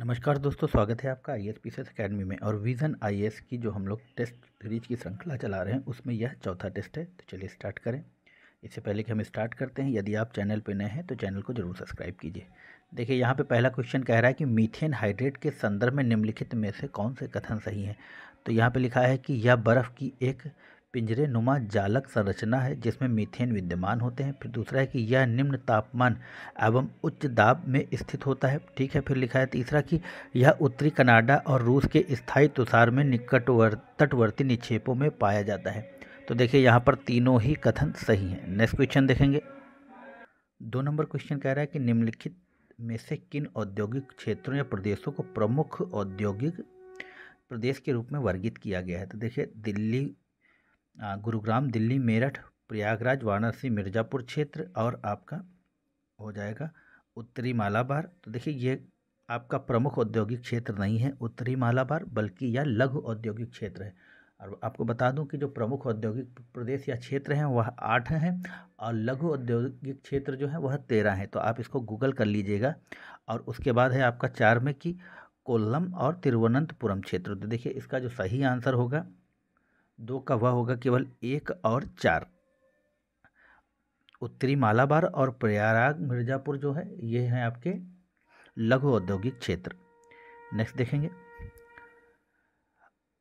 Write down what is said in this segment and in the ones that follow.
नमस्कार दोस्तों स्वागत है आपका आई एस पी अकेडमी में और विज़न आई एस की जो हम लोग टेस्ट सीरीज की श्रृंखला चला रहे हैं उसमें यह चौथा टेस्ट है तो चलिए स्टार्ट करें इससे पहले कि हम स्टार्ट करते हैं यदि आप चैनल पर नए हैं तो चैनल को जरूर सब्सक्राइब कीजिए देखिए यहाँ पे पहला क्वेश्चन कह रहा है कि मीथेन हाइड्रेट के संदर्भ में निम्नलिखित में से कौन से कथन सही हैं तो यहाँ पर लिखा है कि यह बर्फ़ की एक पिंजरे नुमा जालक संरचना है जिसमें मीथेन विद्यमान होते हैं फिर दूसरा है कि यह निम्न तापमान एवं उच्च दाब में स्थित होता है ठीक है फिर लिखा है तीसरा कि यह उत्तरी कनाडा और रूस के स्थायी तुषार में निकटवर्त तटवर्ती निक्षेपों में पाया जाता है तो देखिए यहाँ पर तीनों ही कथन सही हैं नेक्स्ट क्वेश्चन देखेंगे दो नंबर क्वेश्चन कह रहा है कि निम्नलिखित में से किन औद्योगिक क्षेत्रों या प्रदेशों को प्रमुख औद्योगिक प्रदेश के रूप में वर्गित किया गया है तो देखिए दिल्ली गुरुग्राम दिल्ली मेरठ प्रयागराज वाराणसी मिर्ज़ापुर क्षेत्र और आपका हो जाएगा उत्तरी मालाबार तो देखिए ये आपका प्रमुख औद्योगिक क्षेत्र नहीं है उत्तरी मालाबार बल्कि यह लघु औद्योगिक क्षेत्र है और आपको बता दूं कि जो प्रमुख औद्योगिक प्रदेश या क्षेत्र हैं वह आठ हैं और लघु औद्योगिक क्षेत्र जो है वह तेरह हैं तो आप इसको गूगल कर लीजिएगा और उसके बाद है आपका चार में कि कोल्लम और तिरुवनंतपुरम क्षेत्र तो देखिए इसका जो सही आंसर होगा दो का वह होगा केवल एक और चार उत्तरी मालाबार और प्रयागराज मिर्ज़ापुर जो है ये हैं आपके लघु औद्योगिक क्षेत्र नेक्स्ट देखेंगे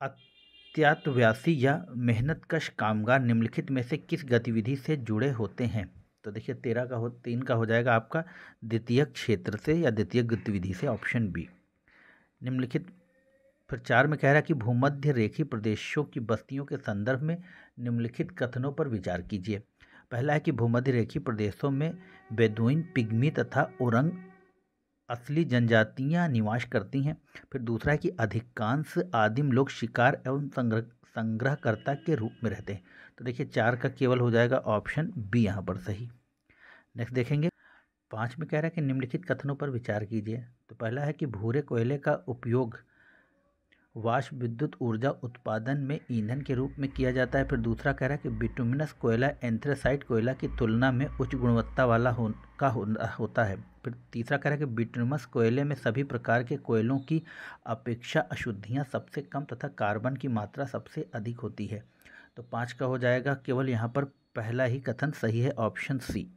अत्यात्व्यासी या मेहनत कश कामगार निम्नलिखित में से किस गतिविधि से जुड़े होते हैं तो देखिए तेरह का हो तीन का हो जाएगा आपका द्वितीय क्षेत्र से या द्वितीय गतिविधि से ऑप्शन बी निम्नलिखित फिर चार में कह रहा है कि भूमध्य रेखी प्रदेशों की बस्तियों के संदर्भ में निम्नलिखित कथनों पर विचार कीजिए पहला है कि भूमध्य रेखी प्रदेशों में बेदुइन पिग्मी तथा उरंग असली जनजातियां निवास करती हैं फिर दूसरा है कि अधिकांश आदिम लोग शिकार एवं संग्रह संग्रहकर्ता के रूप में रहते हैं तो देखिए चार का केवल हो जाएगा ऑप्शन बी यहाँ पर सही नेक्स्ट देखेंगे पाँच में कह रहा है कि निम्नलिखित कथनों पर विचार कीजिए तो पहला है कि भूरे कोयले का उपयोग वाष्प विद्युत ऊर्जा उत्पादन में ईंधन के रूप में किया जाता है फिर दूसरा कह रहा है कि बिटुमिनस कोयला एंथ्रेसाइट कोयला की तुलना में उच्च गुणवत्ता वाला हो का हो, होता है फिर तीसरा कह रहा है कि बिटुमस कोयले में सभी प्रकार के कोयलों की अपेक्षा अशुद्धियाँ सबसे कम तथा कार्बन की मात्रा सबसे अधिक होती है तो पाँच का हो जाएगा केवल यहाँ पर पहला ही कथन सही है ऑप्शन सी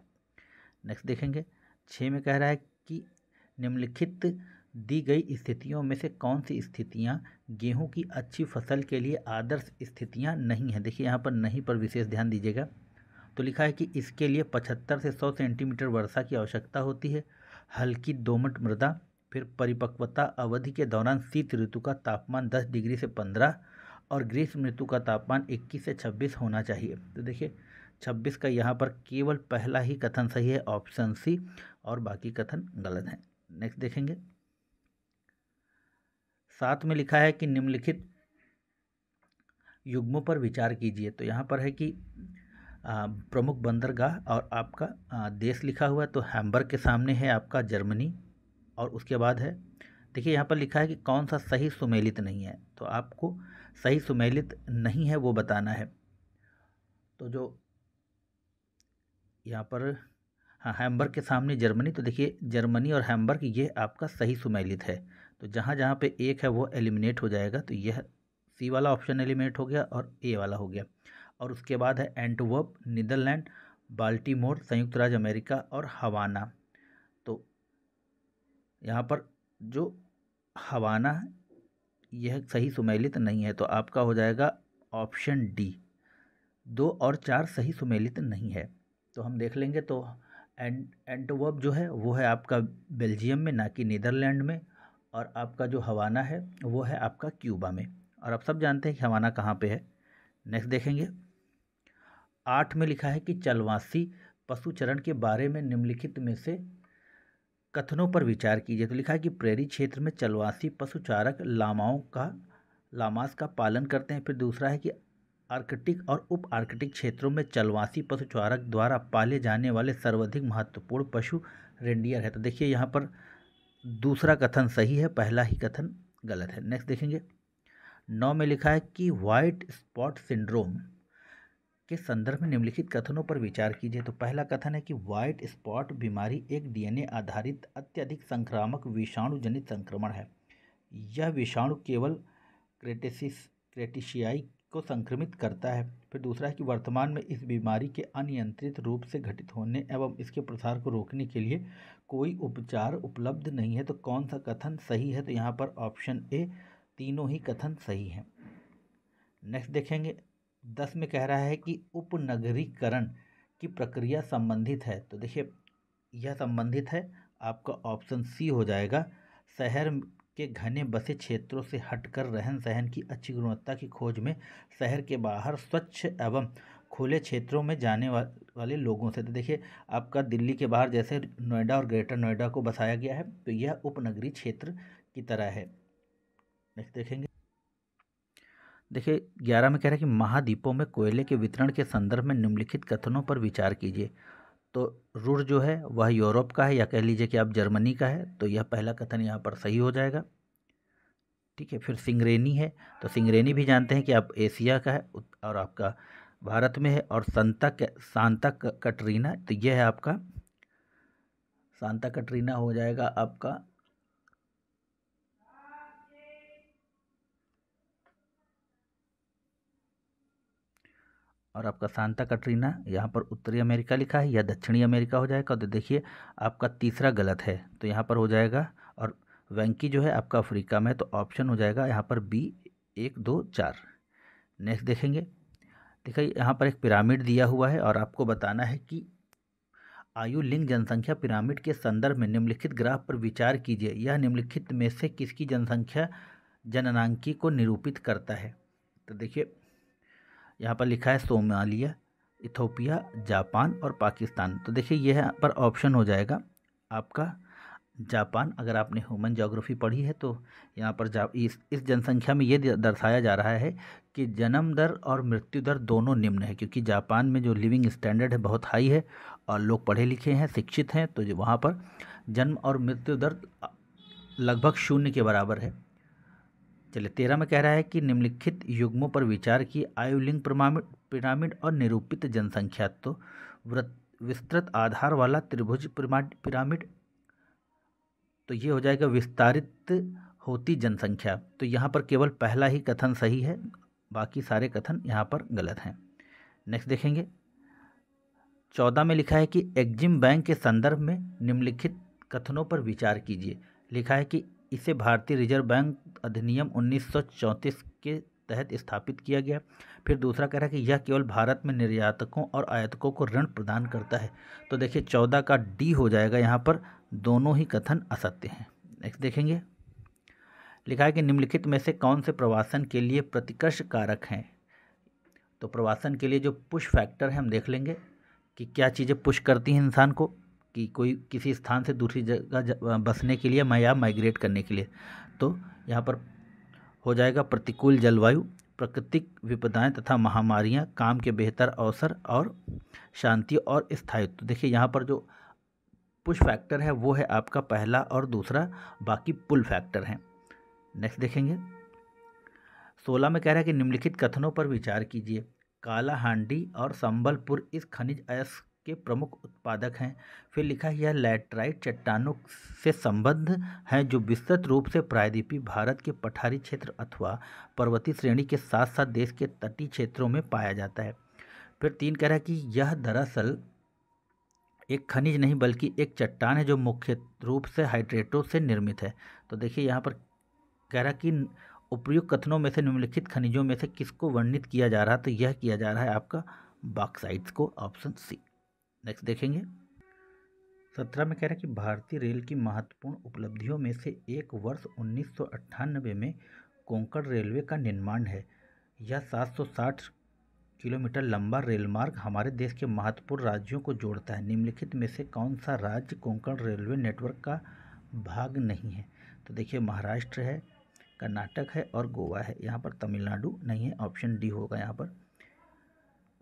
नेक्स्ट देखेंगे छः में कह रहा है कि निम्नलिखित दी गई स्थितियों में से कौन सी स्थितियाँ गेहूँ की अच्छी फसल के लिए आदर्श स्थितियाँ नहीं हैं देखिए यहाँ पर नहीं पर विशेष ध्यान दीजिएगा तो लिखा है कि इसके लिए पचहत्तर से सौ सेंटीमीटर वर्षा की आवश्यकता होती है हल्की दोमट मृदा फिर परिपक्वता अवधि के दौरान शीत ऋतु का तापमान 10 डिग्री से 15 और ग्रीष्म ऋतु का तापमान 21 से 26 होना चाहिए तो देखिए 26 का यहाँ पर केवल पहला ही कथन सही है ऑप्शन सी और बाकी कथन गलत है नेक्स्ट देखेंगे साथ में लिखा है कि निम्नलिखित युग्मों पर विचार कीजिए तो यहाँ पर है कि प्रमुख बंदरगाह और आपका देश लिखा हुआ है तो हैम्बर्ग के सामने है आपका जर्मनी और उसके बाद है देखिए यहाँ पर लिखा है कि कौन सा सही सुमेलित नहीं है तो आपको सही सुमेलित नहीं है वो बताना है तो जो यहाँ पर हाँ हैम्बर्ग के सामने जर्मनी तो देखिए जर्मनी और हैम्बर्ग ये आपका सही सुमेलित है तो जहाँ जहाँ पे एक है वो एलिमिनेट हो जाएगा तो यह सी वाला ऑप्शन एलिमिनेट हो गया और ए वाला हो गया और उसके बाद है एंटवर्प नीदरलैंड बाल्टीमोर संयुक्त राज्य अमेरिका और हवाना तो यहाँ पर जो हवाना यह सही सुमेलित नहीं है तो आपका हो जाएगा ऑप्शन डी दो और चार सही सुमेलित नहीं है तो हम देख लेंगे तो एंड एंटवर्प जो है वो है आपका बेल्जियम में ना कि नीदरलैंड में और आपका जो हवाना है वो है आपका क्यूबा में और आप सब जानते हैं कि हवाना कहाँ पे है नेक्स्ट देखेंगे आठ में लिखा है कि चलवासी पशु चरण के बारे में निम्नलिखित में से कथनों पर विचार कीजिए तो लिखा है कि प्रेरी क्षेत्र में चलवासी पशु चारक लामाओं का लामास का पालन करते हैं फिर दूसरा है कि आर्कटिक और उप आर्कटिक क्षेत्रों में चलवासी पशुचारक द्वारा पाले जाने वाले सर्वाधिक महत्वपूर्ण पशु रेंडियर है तो देखिए यहाँ पर दूसरा कथन सही है पहला ही कथन गलत है नेक्स्ट देखेंगे नौ में लिखा है कि वाइट स्पॉट सिंड्रोम के संदर्भ में निम्नलिखित कथनों पर विचार कीजिए तो पहला कथन है कि वाइट स्पॉट बीमारी एक डीएनए आधारित अत्यधिक संक्रामक विषाणु जनित संक्रमण है यह विषाणु केवल क्रेटेसिस क्रेटिशियाई को संक्रमित करता है फिर दूसरा है कि वर्तमान में इस बीमारी के अनियंत्रित रूप से घटित होने एवं इसके प्रसार को रोकने के लिए कोई उपचार उपलब्ध नहीं है तो कौन सा कथन सही है तो यहाँ पर ऑप्शन ए तीनों ही कथन सही हैं नेक्स्ट देखेंगे दस में कह रहा है कि उपनगरीकरण की प्रक्रिया संबंधित है तो देखिए यह संबंधित है आपका ऑप्शन सी हो जाएगा शहर के घने बसे क्षेत्रों से हटकर रहन सहन की अच्छी गुणवत्ता की खोज में शहर के बाहर स्वच्छ एवं खुले क्षेत्रों में जाने वाले लोगों से तो देखिए आपका दिल्ली के बाहर जैसे नोएडा और ग्रेटर नोएडा को बसाया गया है तो यह उपनगरीय क्षेत्र की तरह है नेक्स्ट देखेंगे देखिए ग्यारह में कह रहा है कि महाद्वीपों में कोयले के वितरण के संदर्भ में निम्नलिखित कथनों पर विचार कीजिए तो रूर जो है वह यूरोप का है या कह लीजिए कि आप जर्मनी का है तो यह पहला कथन यहाँ पर सही हो जाएगा ठीक है फिर सिंगरेनी है तो सिंगरेनी भी जानते हैं कि आप एशिया का है और आपका भारत में है और संता सांता कटरीना तो ये है आपका सांता कटरीना हो जाएगा आपका और आपका सांता कटरीना यहाँ पर उत्तरी अमेरिका लिखा है या दक्षिणी अमेरिका हो जाएगा तो देखिए आपका तीसरा गलत है तो यहाँ पर हो जाएगा और वेंकी जो है आपका अफ्रीका में तो ऑप्शन हो जाएगा यहाँ पर बी एक दो चार नेक्स्ट देखेंगे देखिए यहाँ पर एक पिरामिड दिया हुआ है और आपको बताना है कि आयु लिंग जनसंख्या पिरामिड के संदर्भ में निम्नलिखित ग्राफ पर विचार कीजिए यह निम्नलिखित में से किसकी जनसंख्या जननांकी को निरूपित करता है तो देखिए यहाँ पर लिखा है सोमालिया इथोपिया जापान और पाकिस्तान तो देखिए यह पर ऑप्शन हो जाएगा आपका जापान अगर आपने ह्यूमन जोग्राफी पढ़ी है तो यहाँ पर जा इस इस जनसंख्या में ये दर्शाया जा रहा है कि जन्म दर और मृत्यु दर दोनों निम्न है क्योंकि जापान में जो लिविंग स्टैंडर्ड है बहुत हाई है और लोग पढ़े लिखे हैं शिक्षित हैं तो वहाँ पर जन्म और मृत्यु दर लगभग शून्य के बराबर है चलिए तेरह में कह रहा है कि निम्नलिखित युग्मों पर विचार की आयुलिंग पिरामिड और निरूपित जनसंख्या तो विस्तृत आधार वाला त्रिभुज पिरामिड तो ये हो जाएगा विस्तारित होती जनसंख्या तो यहाँ पर केवल पहला ही कथन सही है बाकी सारे कथन यहाँ पर गलत हैं नेक्स्ट देखेंगे चौदह में लिखा है कि एग्जिम बैंक के संदर्भ में निम्नलिखित कथनों पर विचार कीजिए लिखा है कि इसे भारतीय रिजर्व बैंक अधिनियम 1934 के तहत स्थापित किया गया फिर दूसरा कह रहा है कि यह केवल भारत में निर्यातकों और आयातकों को ऋण प्रदान करता है तो देखिए चौदह का डी हो जाएगा यहाँ पर दोनों ही कथन असत्य हैं नेक्स्ट देखेंगे लिखा है कि निम्नलिखित में से कौन से प्रवासन के लिए प्रतिकर्ष कारक हैं तो प्रवासन के लिए जो पुश फैक्टर है हम देख लेंगे कि क्या चीज़ें पुश करती हैं इंसान को कि कोई किसी स्थान से दूसरी जगह बसने के लिए या माइग्रेट करने के लिए तो यहाँ पर हो जाएगा प्रतिकूल जलवायु प्राकृतिक विपदाएं तथा महामारियां काम के बेहतर अवसर और शांति और स्थायित्व तो देखिए यहाँ पर जो पुश फैक्टर है वो है आपका पहला और दूसरा बाकी पुल फैक्टर हैं नेक्स्ट देखेंगे सोलह में कह रहा है कि निम्नलिखित कथनों पर विचार कीजिए काला हांडी और संबलपुर इस खनिज अयस्क के प्रमुख उत्पादक हैं फिर लिखा है यह लैटराइट चट्टानों से संबद्ध हैं जो विस्तृत रूप से प्रायद्वीपी भारत के पठारी क्षेत्र अथवा पर्वतीय श्रेणी के साथ साथ देश के तटीय क्षेत्रों में पाया जाता है फिर तीन कह रहा है कि यह दरअसल एक खनिज नहीं बल्कि एक चट्टान है जो मुख्य रूप से हाइड्रेटों से निर्मित है तो देखिए यहाँ पर कह रहा कि उपयुक्त कथनों में से निम्नलिखित खनिजों में से किसको वर्णित किया जा रहा है तो यह किया जा रहा है आपका बॉक्साइट्स को ऑप्शन सी नेक्स्ट देखेंगे सत्रह में कह रहा है कि भारतीय रेल की महत्वपूर्ण उपलब्धियों में से एक वर्ष उन्नीस में कोंकण रेलवे का निर्माण है यह 760 किलोमीटर लंबा रेलमार्ग हमारे देश के महत्वपूर्ण राज्यों को जोड़ता है निम्नलिखित में से कौन सा राज्य कोंकण रेलवे नेटवर्क का भाग नहीं है तो देखिए महाराष्ट्र है कर्नाटक है और गोवा है यहाँ पर तमिलनाडु नहीं है ऑप्शन डी होगा यहाँ पर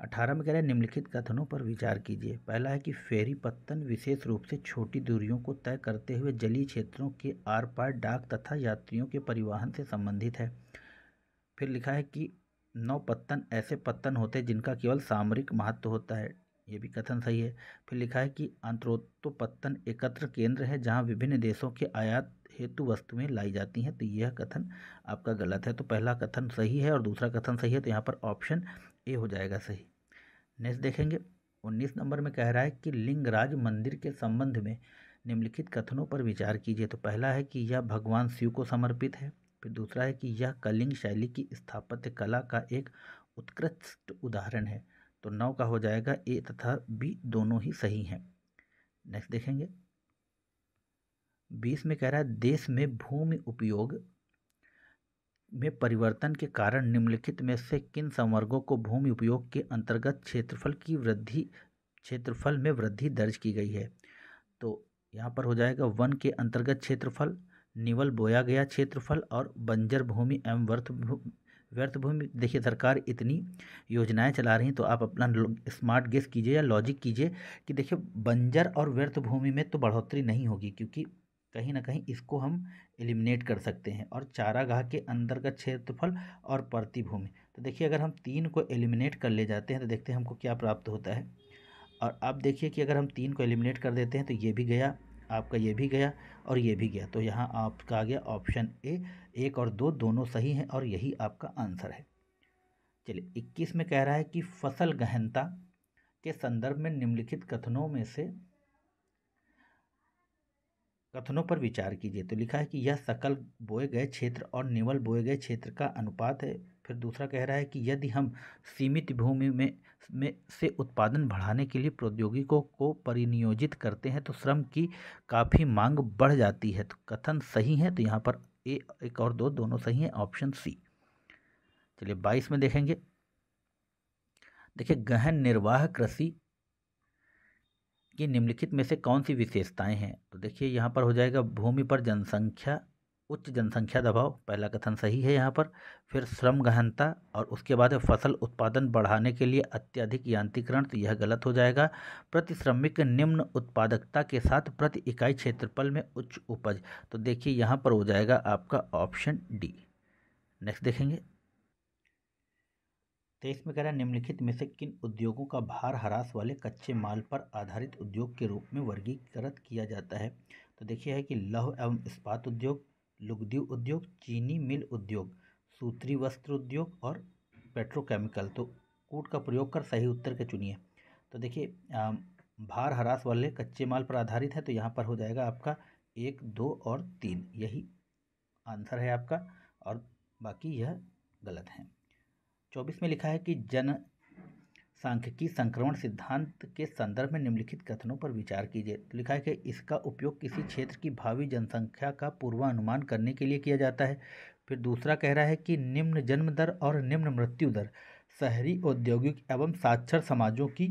अठारह में कह रहे हैं निम्नलिखित कथनों पर विचार कीजिए पहला है कि फेरी पत्तन विशेष रूप से छोटी दूरियों को तय करते हुए जलीय क्षेत्रों के आर पार डाक तथा यात्रियों के परिवहन से संबंधित है फिर लिखा है कि नौ पत्तन ऐसे पत्तन होते हैं जिनका केवल सामरिक महत्व होता है ये भी कथन सही है फिर लिखा है कि पत्तन एकत्र केंद्र है जहाँ विभिन्न देशों के आयात हेतु वस्तुएं लाई जाती हैं तो यह कथन आपका गलत है तो पहला कथन सही है और दूसरा कथन सही है तो यहाँ पर ऑप्शन ए हो जाएगा सही नेक्स्ट देखेंगे उन्नीस नंबर में कह रहा है कि लिंगराज मंदिर के संबंध में निम्नलिखित कथनों पर विचार कीजिए तो पहला है कि यह भगवान शिव को समर्पित है फिर दूसरा है कि यह कलिंग शैली की स्थापत्य कला का एक उत्कृष्ट उदाहरण है तो नौ का हो जाएगा ए तथा बी दोनों ही सही हैं नेक्स्ट देखेंगे बीस में कह रहा है देश में भूमि उपयोग में परिवर्तन के कारण निम्नलिखित में से किन संवर्गों को भूमि उपयोग के अंतर्गत क्षेत्रफल की वृद्धि क्षेत्रफल में वृद्धि दर्ज की गई है तो यहाँ पर हो जाएगा वन के अंतर्गत क्षेत्रफल निवल बोया गया क्षेत्रफल और बंजर भूमि एवं वर्थ भूमि व्यर्थ भूमि देखिए सरकार इतनी योजनाएं चला रही तो आप अपना स्मार्ट गेस कीजिए या लॉजिक कीजिए कि देखिए बंजर और व्यर्थ भूमि में तो बढ़ोतरी नहीं होगी क्योंकि कहीं ना कहीं इसको हम एलिमिनेट कर सकते हैं और चारागाह के अंदर का क्षेत्रफल और प्रतिभूमि तो देखिए अगर हम तीन को एलिमिनेट कर ले जाते हैं तो देखते हैं हमको क्या प्राप्त होता है और आप देखिए कि अगर हम तीन को एलिमिनेट कर देते हैं तो ये भी गया आपका ये भी गया और ये भी गया तो यहाँ आपका आ गया ऑप्शन ए एक और दो दोनों सही हैं और यही आपका आंसर है चलिए इक्कीस में कह रहा है कि फसल गहनता के संदर्भ में निम्नलिखित कथनों में से कथनों पर विचार कीजिए तो लिखा है कि यह सकल बोए गए क्षेत्र और निवल बोए गए क्षेत्र का अनुपात है फिर दूसरा कह रहा है कि यदि हम सीमित भूमि में में से उत्पादन बढ़ाने के लिए प्रौद्योगिकों को परिनियोजित करते हैं तो श्रम की काफ़ी मांग बढ़ जाती है तो कथन सही है तो यहाँ पर ए एक और दो दोनों सही हैं ऑप्शन सी चलिए बाईस में देखेंगे देखिए गहन निर्वाह कृषि कि निम्नलिखित में से कौन सी विशेषताएं हैं तो देखिए यहाँ पर हो जाएगा भूमि पर जनसंख्या उच्च जनसंख्या दबाव पहला कथन सही है यहाँ पर फिर श्रम गहनता और उसके बाद फसल उत्पादन बढ़ाने के लिए अत्यधिक यांत्रिकरण तो यह गलत हो जाएगा प्रति श्रमिक निम्न उत्पादकता के साथ प्रति इकाई क्षेत्रफल में उच्च उपज तो देखिए यहाँ पर हो जाएगा आपका ऑप्शन डी नेक्स्ट देखेंगे तेईस तो में कह रहा है निम्नलिखित में से किन उद्योगों का भार हरास वाले कच्चे माल पर आधारित उद्योग के रूप में वर्गीकृत किया जाता है तो देखिए है कि लौह एवं इस्पात उद्योग लुगदी उद्योग चीनी मिल उद्योग सूत्री वस्त्र उद्योग और पेट्रोकेमिकल तो कूट का प्रयोग कर सही उत्तर के चुनिए तो देखिए भार हरास वाले कच्चे माल पर आधारित है तो यहाँ पर हो जाएगा आपका एक दो और तीन यही आंसर है आपका और बाकी यह गलत है चौबीस में लिखा है कि जन सांख्यिकी संक्रमण सिद्धांत के संदर्भ में निम्नलिखित कथनों पर विचार कीजिए तो लिखा है कि इसका उपयोग किसी क्षेत्र की भावी जनसंख्या का पूर्वानुमान करने के लिए किया जाता है फिर दूसरा कह रहा है कि निम्न जन्म दर और निम्न मृत्यु दर शहरी औद्योगिक एवं साक्षर समाजों की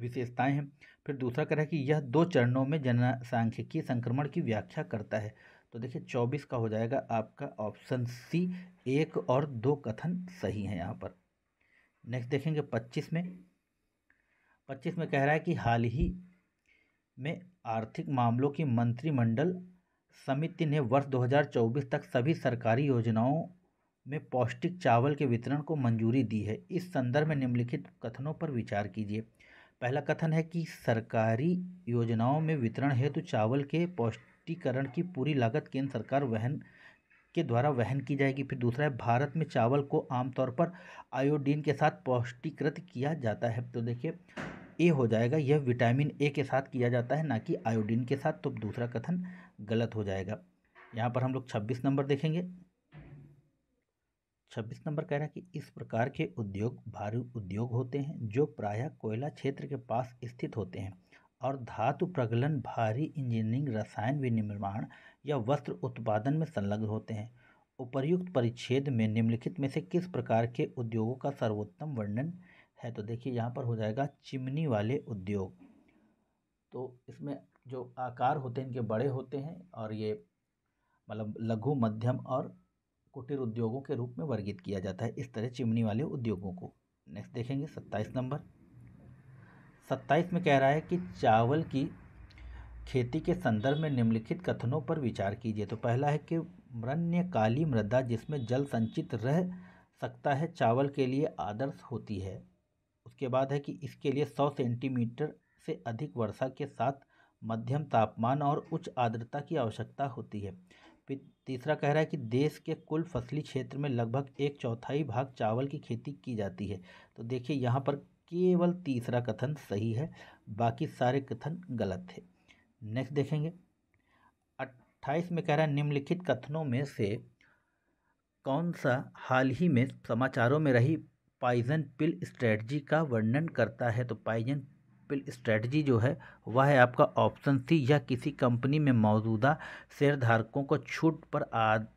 विशेषताएं हैं फिर दूसरा कह रहा है कि यह दो चरणों में जनसांख्यिकी संक्रमण की व्याख्या करता है तो देखिए चौबीस का हो जाएगा आपका ऑप्शन सी एक और दो कथन सही हैं यहाँ पर नेक्स्ट देखेंगे पच्चीस में पच्चीस में कह रहा है कि हाल ही में आर्थिक मामलों की मंत्रिमंडल समिति ने वर्ष 2024 तक सभी सरकारी योजनाओं में पौष्टिक चावल के वितरण को मंजूरी दी है इस संदर्भ में निम्नलिखित कथनों पर विचार कीजिए पहला कथन है कि सरकारी योजनाओं में वितरण हेतु चावल के पौष्टिक तुष्टिकरण की पूरी लागत केंद्र सरकार वहन के द्वारा वहन की जाएगी फिर दूसरा है भारत में चावल को आमतौर पर आयोडीन के साथ पौष्टिकृत किया जाता है तो देखिए ए हो जाएगा यह विटामिन ए के साथ किया जाता है ना कि आयोडीन के साथ तो दूसरा कथन गलत हो जाएगा यहाँ पर हम लोग छब्बीस नंबर देखेंगे छब्बीस नंबर कह रहा है कि इस प्रकार के उद्योग भारी उद्योग होते हैं जो प्रायः कोयला क्षेत्र के पास स्थित होते हैं और धातु प्रगलन भारी इंजीनियरिंग रसायन विनिर्माण या वस्त्र उत्पादन में संलग्न होते हैं उपर्युक्त परिच्छेद में निम्नलिखित में से किस प्रकार के उद्योगों का सर्वोत्तम वर्णन है तो देखिए यहाँ पर हो जाएगा चिमनी वाले उद्योग तो इसमें जो आकार होते हैं इनके बड़े होते हैं और ये मतलब लघु मध्यम और कुटीर उद्योगों के रूप में वर्गित किया जाता है इस तरह चिमनी वाले उद्योगों को नेक्स्ट देखेंगे सत्ताईस नंबर सत्ताईस में कह रहा है कि चावल की खेती के संदर्भ में निम्नलिखित कथनों पर विचार कीजिए तो पहला है कि काली मृदा जिसमें जल संचित रह सकता है चावल के लिए आदर्श होती है उसके बाद है कि इसके लिए 100 सेंटीमीटर से अधिक वर्षा के साथ मध्यम तापमान और उच्च आर्द्रता की आवश्यकता होती है फिर तीसरा कह रहा है कि देश के कुल फसली क्षेत्र में लगभग एक चौथाई भाग चावल की खेती की जाती है तो देखिए यहाँ पर केवल तीसरा कथन सही है बाकी सारे कथन गलत थे नेक्स्ट देखेंगे अट्ठाईस में कह रहा है निम्नलिखित कथनों में से कौन सा हाल ही में समाचारों में रही पाइजन पिल स्ट्रेटजी का वर्णन करता है तो पाइजन पिल स्ट्रेटजी जो है वह है आपका ऑप्शन सी या किसी कंपनी में मौजूदा शेयरधारकों को छूट पर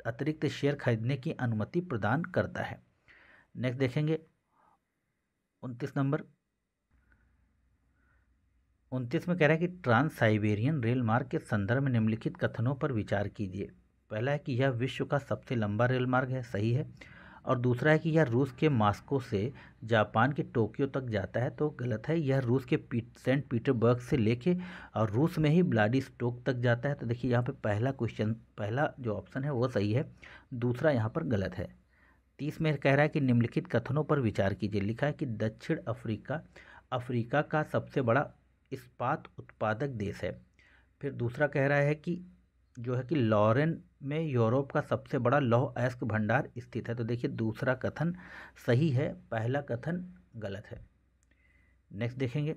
अतिरिक्त शेयर खरीदने की अनुमति प्रदान करता है नेक्स्ट देखेंगे उनतीस नंबर उनतीस में कह रहा है कि ट्रांस साइबेरियन रेल मार्ग के संदर्भ में निम्नलिखित कथनों पर विचार कीजिए पहला है कि यह विश्व का सबसे लंबा रेल मार्ग है सही है और दूसरा है कि यह रूस के मास्को से जापान के टोक्यो तक जाता है तो गलत है यह रूस के पीट सेंट पीटरबर्ग से लेके और रूस में ही ब्लाडी स्टोक तक जाता है तो देखिए यहाँ पे पहला क्वेश्चन पहला जो ऑप्शन है वो सही है दूसरा यहाँ पर गलत है तीस में कह रहा है कि निम्नलिखित कथनों पर विचार कीजिए लिखा है कि दक्षिण अफ्रीका अफ्रीका का सबसे बड़ा इस्पात उत्पादक देश है फिर दूसरा कह रहा है कि जो है कि लॉरेन में यूरोप का सबसे बड़ा लौह अयस्क भंडार स्थित है तो देखिए दूसरा कथन सही है पहला कथन गलत है नेक्स्ट देखेंगे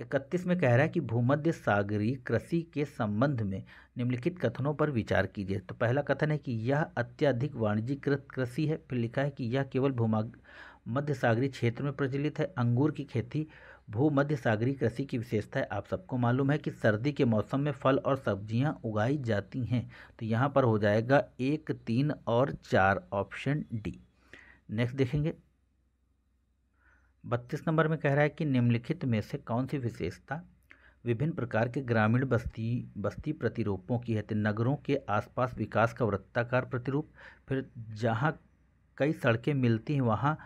इकतीस में कह रहा है कि भूमध्य सागरी कृषि के संबंध में निम्नलिखित कथनों पर विचार कीजिए तो पहला कथन है कि यह अत्यधिक वाणिज्यकृत कृषि है फिर लिखा है कि यह केवल भूमा मध्य सागरी क्षेत्र में प्रचलित है अंगूर की खेती भूमध्य सागरी कृषि की विशेषता है आप सबको मालूम है कि सर्दी के मौसम में फल और सब्जियां उगाई जाती हैं तो यहाँ पर हो जाएगा एक तीन और चार ऑप्शन डी नेक्स्ट देखेंगे बत्तीस नंबर में कह रहा है कि निम्नलिखित में से कौन सी विशेषता विभिन्न प्रकार के ग्रामीण बस्ती बस्ती प्रतिरूपों की है तो नगरों के आसपास विकास का वृत्ताकार प्रतिरूप फिर जहाँ कई सड़कें मिलती हैं वहाँ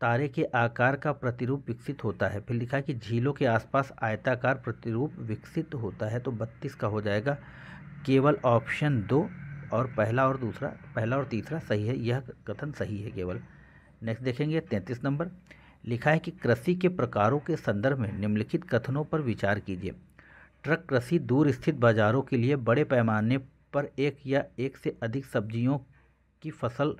तारे के आकार का प्रतिरूप विकसित होता है फिर लिखा है कि झीलों के आसपास आयताकार प्रतिरूप विकसित होता है तो बत्तीस का हो जाएगा केवल ऑप्शन दो और पहला और दूसरा पहला और तीसरा सही है यह कथन सही है केवल नेक्स्ट देखेंगे तैंतीस नंबर लिखा है कि कृषि के प्रकारों के संदर्भ में निम्नलिखित कथनों पर विचार कीजिए ट्रक कृषि दूर स्थित बाजारों के लिए बड़े पैमाने पर एक या एक से अधिक सब्जियों की फसल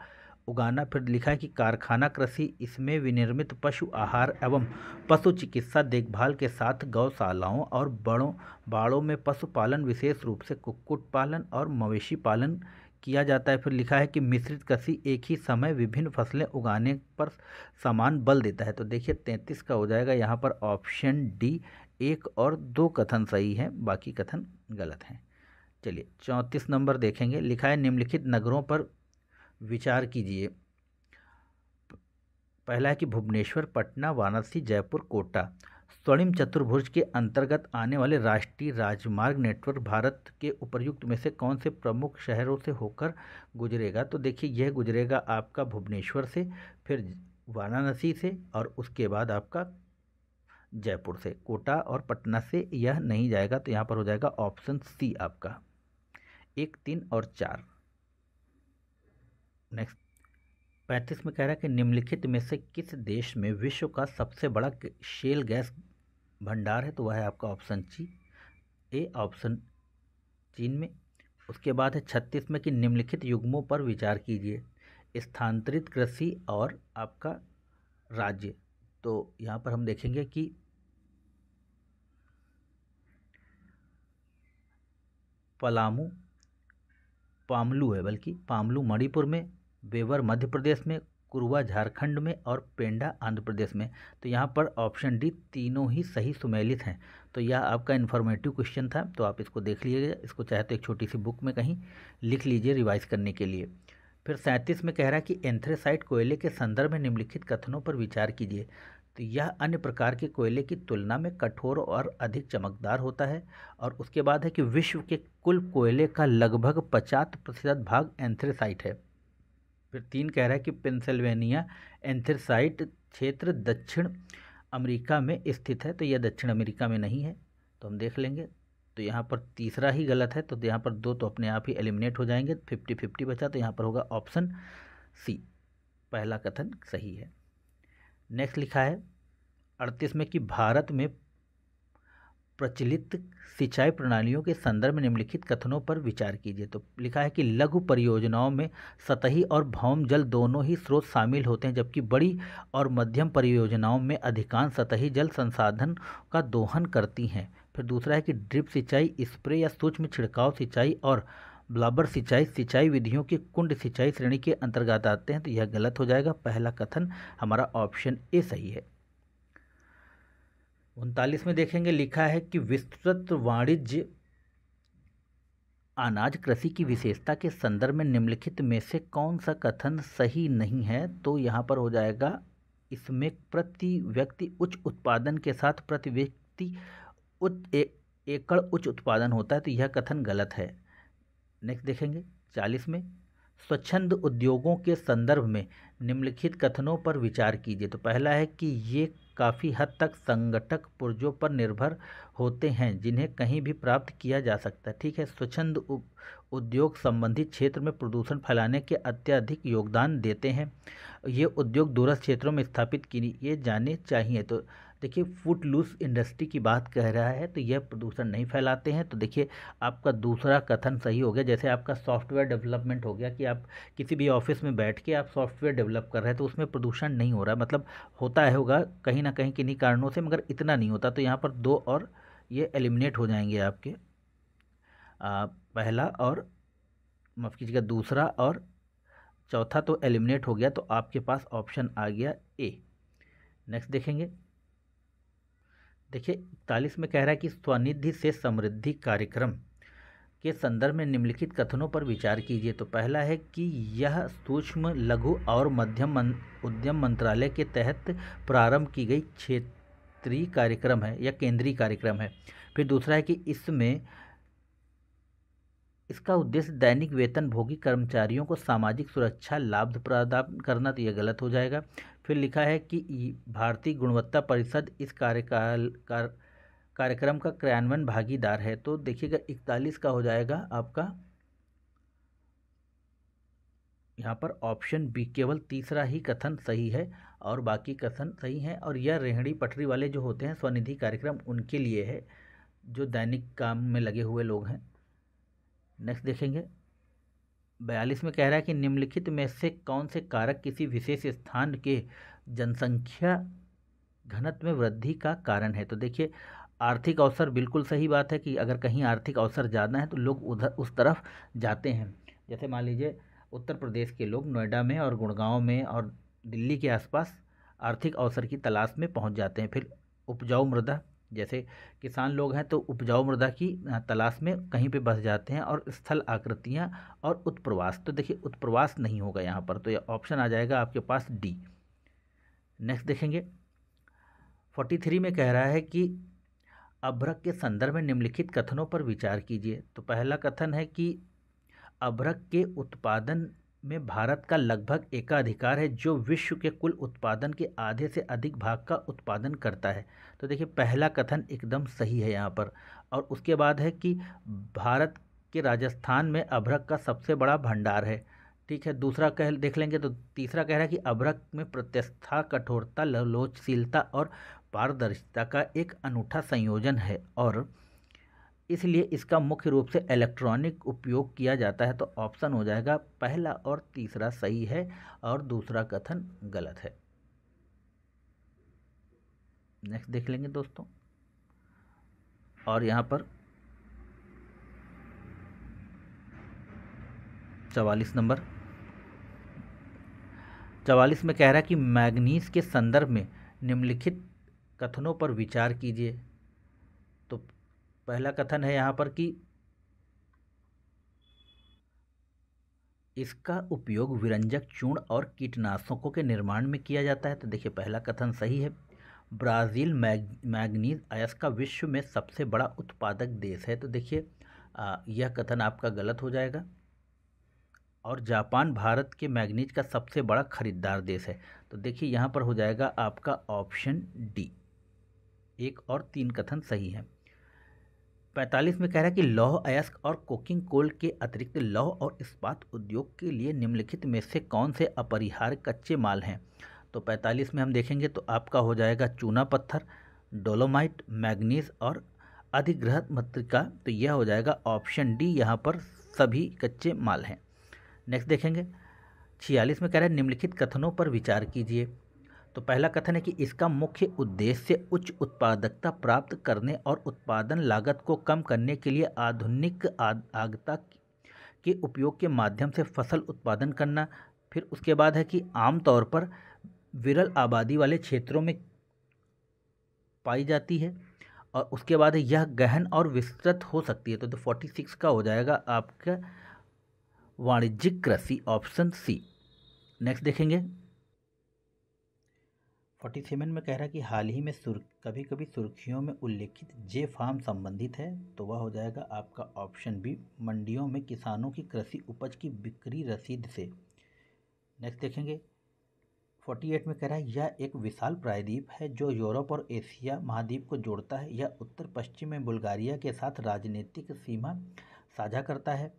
उगाना फिर लिखा है कि कारखाना कृषि इसमें विनिर्मित पशु आहार एवं पशु चिकित्सा देखभाल के साथ गौशालाओं और बड़ों बाड़ों में पशुपालन विशेष रूप से कुक्कुट पालन और मवेशी पालन किया जाता है फिर लिखा है कि मिश्रित कृषि एक ही समय विभिन्न फसलें उगाने पर समान बल देता है तो देखिए तैंतीस का हो जाएगा यहाँ पर ऑप्शन डी एक और दो कथन सही हैं बाकी कथन गलत हैं चलिए चौंतीस नंबर देखेंगे लिखा है निम्नलिखित नगरों पर विचार कीजिए पहला है कि भुवनेश्वर पटना वाराणसी जयपुर कोटा स्वर्णिम चतुर्भुज के अंतर्गत आने वाले राष्ट्रीय राजमार्ग नेटवर्क भारत के उपर्युक्त में से कौन से प्रमुख शहरों से होकर गुजरेगा तो देखिए यह गुजरेगा आपका भुवनेश्वर से फिर वाराणसी से और उसके बाद आपका जयपुर से कोटा और पटना से यह नहीं जाएगा तो यहाँ पर हो जाएगा ऑप्शन सी आपका एक तीन और चार नेक्स्ट पैंतीस में कह रहा है कि निम्नलिखित में से किस देश में विश्व का सबसे बड़ा शेल गैस भंडार है तो वह है आपका ऑप्शन सी ए ऑप्शन चीन में उसके बाद है छत्तीस में कि निम्नलिखित युग्मों पर विचार कीजिए स्थानांतरित कृषि और आपका राज्य तो यहाँ पर हम देखेंगे कि पलामू पामलू है बल्कि पामलू मणिपुर में बेवर मध्य प्रदेश में कुरुआ झारखंड में और पेंडा आंध्र प्रदेश में तो यहाँ पर ऑप्शन डी तीनों ही सही सुमेलित हैं तो यह आपका इन्फॉर्मेटिव क्वेश्चन था तो आप इसको देख लीजिएगा इसको चाहे तो एक छोटी सी बुक में कहीं लिख लीजिए रिवाइज करने के लिए फिर सैंतीस में कह रहा है कि एंथ्रेसाइट कोयले के संदर्भ में निम्नलिखित कथनों पर विचार कीजिए तो यह अन्य प्रकार के कोयले की तुलना में कठोर और अधिक चमकदार होता है और उसके बाद है कि विश्व के कुल कोयले का लगभग पचास प्रतिशत भाग एंथ्रेसाइट है फिर तीन कह रहा है कि पेंसिल्वेनिया एंथरसाइट क्षेत्र दक्षिण अमेरिका में स्थित है तो यह दक्षिण अमेरिका में नहीं है तो हम देख लेंगे तो यहाँ पर तीसरा ही गलत है तो यहाँ पर दो तो अपने आप ही एलिमिनेट हो जाएंगे फिफ्टी फिफ्टी बचा तो यहाँ पर होगा ऑप्शन सी पहला कथन सही है नेक्स्ट लिखा है अड़तीस में कि भारत में प्रचलित सिंचाई प्रणालियों के संदर्भ में निम्नलिखित कथनों पर विचार कीजिए तो लिखा है कि लघु परियोजनाओं में सतही और भौम जल दोनों ही स्रोत शामिल होते हैं जबकि बड़ी और मध्यम परियोजनाओं में अधिकांश सतही जल संसाधन का दोहन करती हैं फिर दूसरा है कि ड्रिप सिंचाई स्प्रे या सूक्ष्म छिड़काव सिंचाई और ब्लाबर सिंचाई सिंचाई विधियों की कुंड सिंचाई श्रेणी के अंतर्गत आते हैं तो यह गलत हो जाएगा पहला कथन हमारा ऑप्शन ए सही है उनतालीस में देखेंगे लिखा है कि विस्तृत वाणिज्य अनाज कृषि की विशेषता के संदर्भ में निम्नलिखित में से कौन सा कथन सही नहीं है तो यहाँ पर हो जाएगा इसमें प्रति व्यक्ति उच्च उत्पादन के साथ प्रति व्यक्ति उच्च एकड़ उच्च उत्पादन होता है तो यह कथन गलत है नेक्स्ट देखेंगे चालीस में स्वच्छंद उद्योगों के संदर्भ में निम्नलिखित कथनों पर विचार कीजिए तो पहला है कि ये काफ़ी हद तक संगठक पुर्जों पर निर्भर होते हैं जिन्हें कहीं भी प्राप्त किया जा सकता है ठीक है स्वच्छंद उद्योग संबंधी क्षेत्र में प्रदूषण फैलाने के अत्यधिक योगदान देते हैं ये उद्योग दूरस्थ क्षेत्रों में स्थापित किए जाने चाहिए तो देखिए फुट लूस इंडस्ट्री की बात कह रहा है तो यह प्रदूषण नहीं फैलाते हैं तो देखिए आपका दूसरा कथन सही हो गया जैसे आपका सॉफ्टवेयर डेवलपमेंट हो गया कि आप किसी भी ऑफिस में बैठ के आप सॉफ्टवेयर डेवलप कर रहे हैं तो उसमें प्रदूषण नहीं हो रहा मतलब होता है होगा कहीं ना कहीं किन्हीं कारणों से मगर इतना नहीं होता तो यहाँ पर दो और ये एलिमिनेट हो जाएंगे आपके आ, पहला और माफ़ कीजिएगा दूसरा और चौथा तो एलिमिनेट हो गया तो आपके पास ऑप्शन आ गया ए नेक्स्ट देखेंगे देखिए इकतालीस में कह रहा है कि स्वनिधि से समृद्धि कार्यक्रम के संदर्भ में निम्नलिखित कथनों पर विचार कीजिए तो पहला है कि यह सूक्ष्म लघु और मध्यम उद्यम मंत्रालय के तहत प्रारंभ की गई क्षेत्रीय कार्यक्रम है या केंद्रीय कार्यक्रम है फिर दूसरा है कि इसमें इसका उद्देश्य दैनिक वेतनभोगी कर्मचारियों को सामाजिक सुरक्षा लाभ प्रदान करना तो यह गलत हो जाएगा फिर लिखा है कि भारतीय गुणवत्ता परिषद इस कार्यकाल कार, कार्यक्रम का क्रियान्वयन भागीदार है तो देखिएगा इकतालीस का हो जाएगा आपका यहाँ पर ऑप्शन बी केवल तीसरा ही कथन सही है और बाकी कथन सही हैं और यह रेहड़ी पटरी वाले जो होते हैं स्वनिधि कार्यक्रम उनके लिए है जो दैनिक काम में लगे हुए लोग हैं नेक्स्ट देखेंगे बयालीस में कह रहा है कि निम्नलिखित में से कौन से कारक किसी विशेष स्थान के जनसंख्या घनत्व में वृद्धि का कारण है तो देखिए आर्थिक अवसर बिल्कुल सही बात है कि अगर कहीं आर्थिक अवसर ज़्यादा है तो लोग उधर उस तरफ जाते हैं जैसे मान लीजिए उत्तर प्रदेश के लोग नोएडा में और गुड़गांव में और दिल्ली के आसपास आर्थिक अवसर की तलाश में पहुंच जाते हैं फिर उपजाऊ मृदा जैसे किसान लोग हैं तो उपजाऊ मृदा की तलाश में कहीं पे बस जाते हैं और स्थल आकृतियाँ और उत्प्रवास तो देखिए उत्प्रवास नहीं होगा यहाँ पर तो यह ऑप्शन आ जाएगा आपके पास डी नेक्स्ट देखेंगे फोर्टी थ्री में कह रहा है कि अभ्रक के संदर्भ में निम्नलिखित कथनों पर विचार कीजिए तो पहला कथन है कि अभ्रक के उत्पादन में भारत का लगभग एकाधिकार है जो विश्व के कुल उत्पादन के आधे से अधिक भाग का उत्पादन करता है तो देखिए पहला कथन एकदम सही है यहाँ पर और उसके बाद है कि भारत के राजस्थान में अभ्रक का सबसे बड़ा भंडार है ठीक है दूसरा कह देख लेंगे तो तीसरा कह रहा है कि अभ्रक में प्रत्यस्था कठोरता लोचशीलता और पारदर्शिता का एक अनूठा संयोजन है और इसलिए इसका मुख्य रूप से इलेक्ट्रॉनिक उपयोग किया जाता है तो ऑप्शन हो जाएगा पहला और तीसरा सही है और दूसरा कथन गलत है नेक्स्ट देख लेंगे दोस्तों और यहाँ पर चवालीस नंबर चवालीस में कह रहा है कि मैग्नीज के संदर्भ में निम्नलिखित कथनों पर विचार कीजिए पहला कथन है यहाँ पर कि इसका उपयोग विरंजक चूर्ण और कीटनाशकों के निर्माण में किया जाता है तो देखिए पहला कथन सही है ब्राज़ील मैग मैगनीज अयस का विश्व में सबसे बड़ा उत्पादक देश है तो देखिए यह कथन आपका गलत हो जाएगा और जापान भारत के मैगनीज का सबसे बड़ा खरीदार देश है तो देखिए यहाँ पर हो जाएगा आपका ऑप्शन डी एक और तीन कथन सही है पैंतालीस में कह रहा है कि लौह अयस्क और कोकिंग कोल के अतिरिक्त लौह और इस्पात उद्योग के लिए निम्नलिखित में से कौन से अपरिहार्य कच्चे माल हैं तो पैंतालीस में हम देखेंगे तो आपका हो जाएगा चूना पत्थर डोलोमाइट मैग्नीज और अधिग्रहत मत्रिका तो यह हो जाएगा ऑप्शन डी यहाँ पर सभी कच्चे माल हैं नेक्स्ट देखेंगे छियालीस में कह रहा है निम्नलिखित कथनों पर विचार कीजिए तो पहला कथन है कि इसका मुख्य उद्देश्य उच्च उत्पादकता प्राप्त करने और उत्पादन लागत को कम करने के लिए आधुनिक आगता के उपयोग के माध्यम से फसल उत्पादन करना फिर उसके बाद है कि आमतौर पर विरल आबादी वाले क्षेत्रों में पाई जाती है और उसके बाद यह गहन और विस्तृत हो सकती है तो जो फोर्टी सिक्स का हो जाएगा आपका वाणिज्यिक कृषि ऑप्शन सी नेक्स्ट देखेंगे फोर्टी सेवन में कह रहा है कि हाल ही में सुर कभी कभी सुर्खियों में उल्लेखित जे फार्म संबंधित है तो वह हो जाएगा आपका ऑप्शन बी मंडियों में किसानों की कृषि उपज की बिक्री रसीद से नेक्स्ट देखेंगे फोर्टी एट में कह रहा है यह एक विशाल प्रायद्वीप है जो यूरोप और एशिया महाद्वीप को जोड़ता है यह उत्तर पश्चिम में बुल्गारिया के साथ राजनीतिक सीमा साझा करता है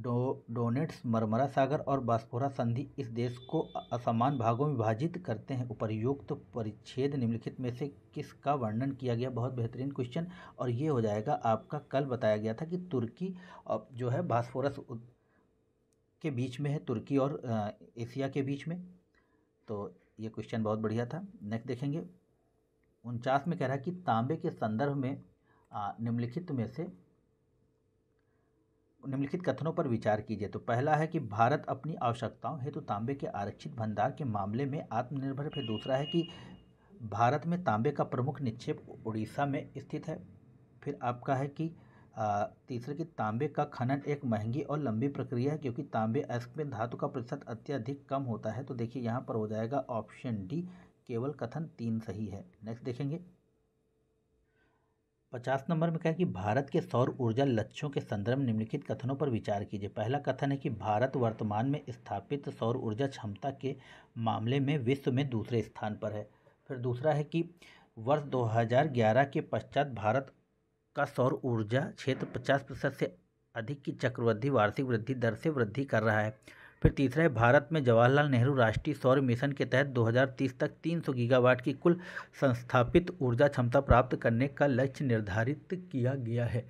डो डोनेट्स मरमरा सागर और बास्फोरा संधि इस देश को असमान भागों में विभाजित करते हैं उपर्युक्त तो परिच्छेद निम्नलिखित में से किसका वर्णन किया गया बहुत बेहतरीन क्वेश्चन और ये हो जाएगा आपका कल बताया गया था कि तुर्की जो है बास्फोरस के बीच में है तुर्की और एशिया के बीच में तो ये क्वेश्चन बहुत बढ़िया था नेक्स्ट देखेंगे उनचास में कह रहा है कि तांबे के संदर्भ में निम्नलिखित में से निम्नलिखित कथनों पर विचार कीजिए तो पहला है कि भारत अपनी आवश्यकताओं हेतु तो तांबे के आरक्षित भंडार के मामले में आत्मनिर्भर फिर दूसरा है कि भारत में तांबे का प्रमुख निक्षेप उड़ीसा में स्थित है फिर आपका है कि तीसरे कि तांबे का खनन एक महंगी और लंबी प्रक्रिया है क्योंकि तांबे अस्क में धातु का प्रतिशत अत्यधिक कम होता है तो देखिए यहाँ पर हो जाएगा ऑप्शन डी केवल कथन तीन सही है नेक्स्ट देखेंगे पचास नंबर में कहा कि भारत के सौर ऊर्जा लक्ष्यों के संदर्भ में निम्नलिखित कथनों पर विचार कीजिए पहला कथन है कि भारत वर्तमान में स्थापित सौर ऊर्जा क्षमता के मामले में विश्व में दूसरे स्थान पर है फिर दूसरा है कि वर्ष 2011 के पश्चात भारत का सौर ऊर्जा क्षेत्र 50 प्रतिशत से अधिक की चक्रवृद्धि वार्षिक वृद्धि दर से वृद्धि कर रहा है फिर तीसरा है भारत में जवाहरलाल नेहरू राष्ट्रीय सौर मिशन के तहत 2030 तक 300 गीगावाट की कुल संस्थापित ऊर्जा क्षमता प्राप्त करने का लक्ष्य निर्धारित किया गया है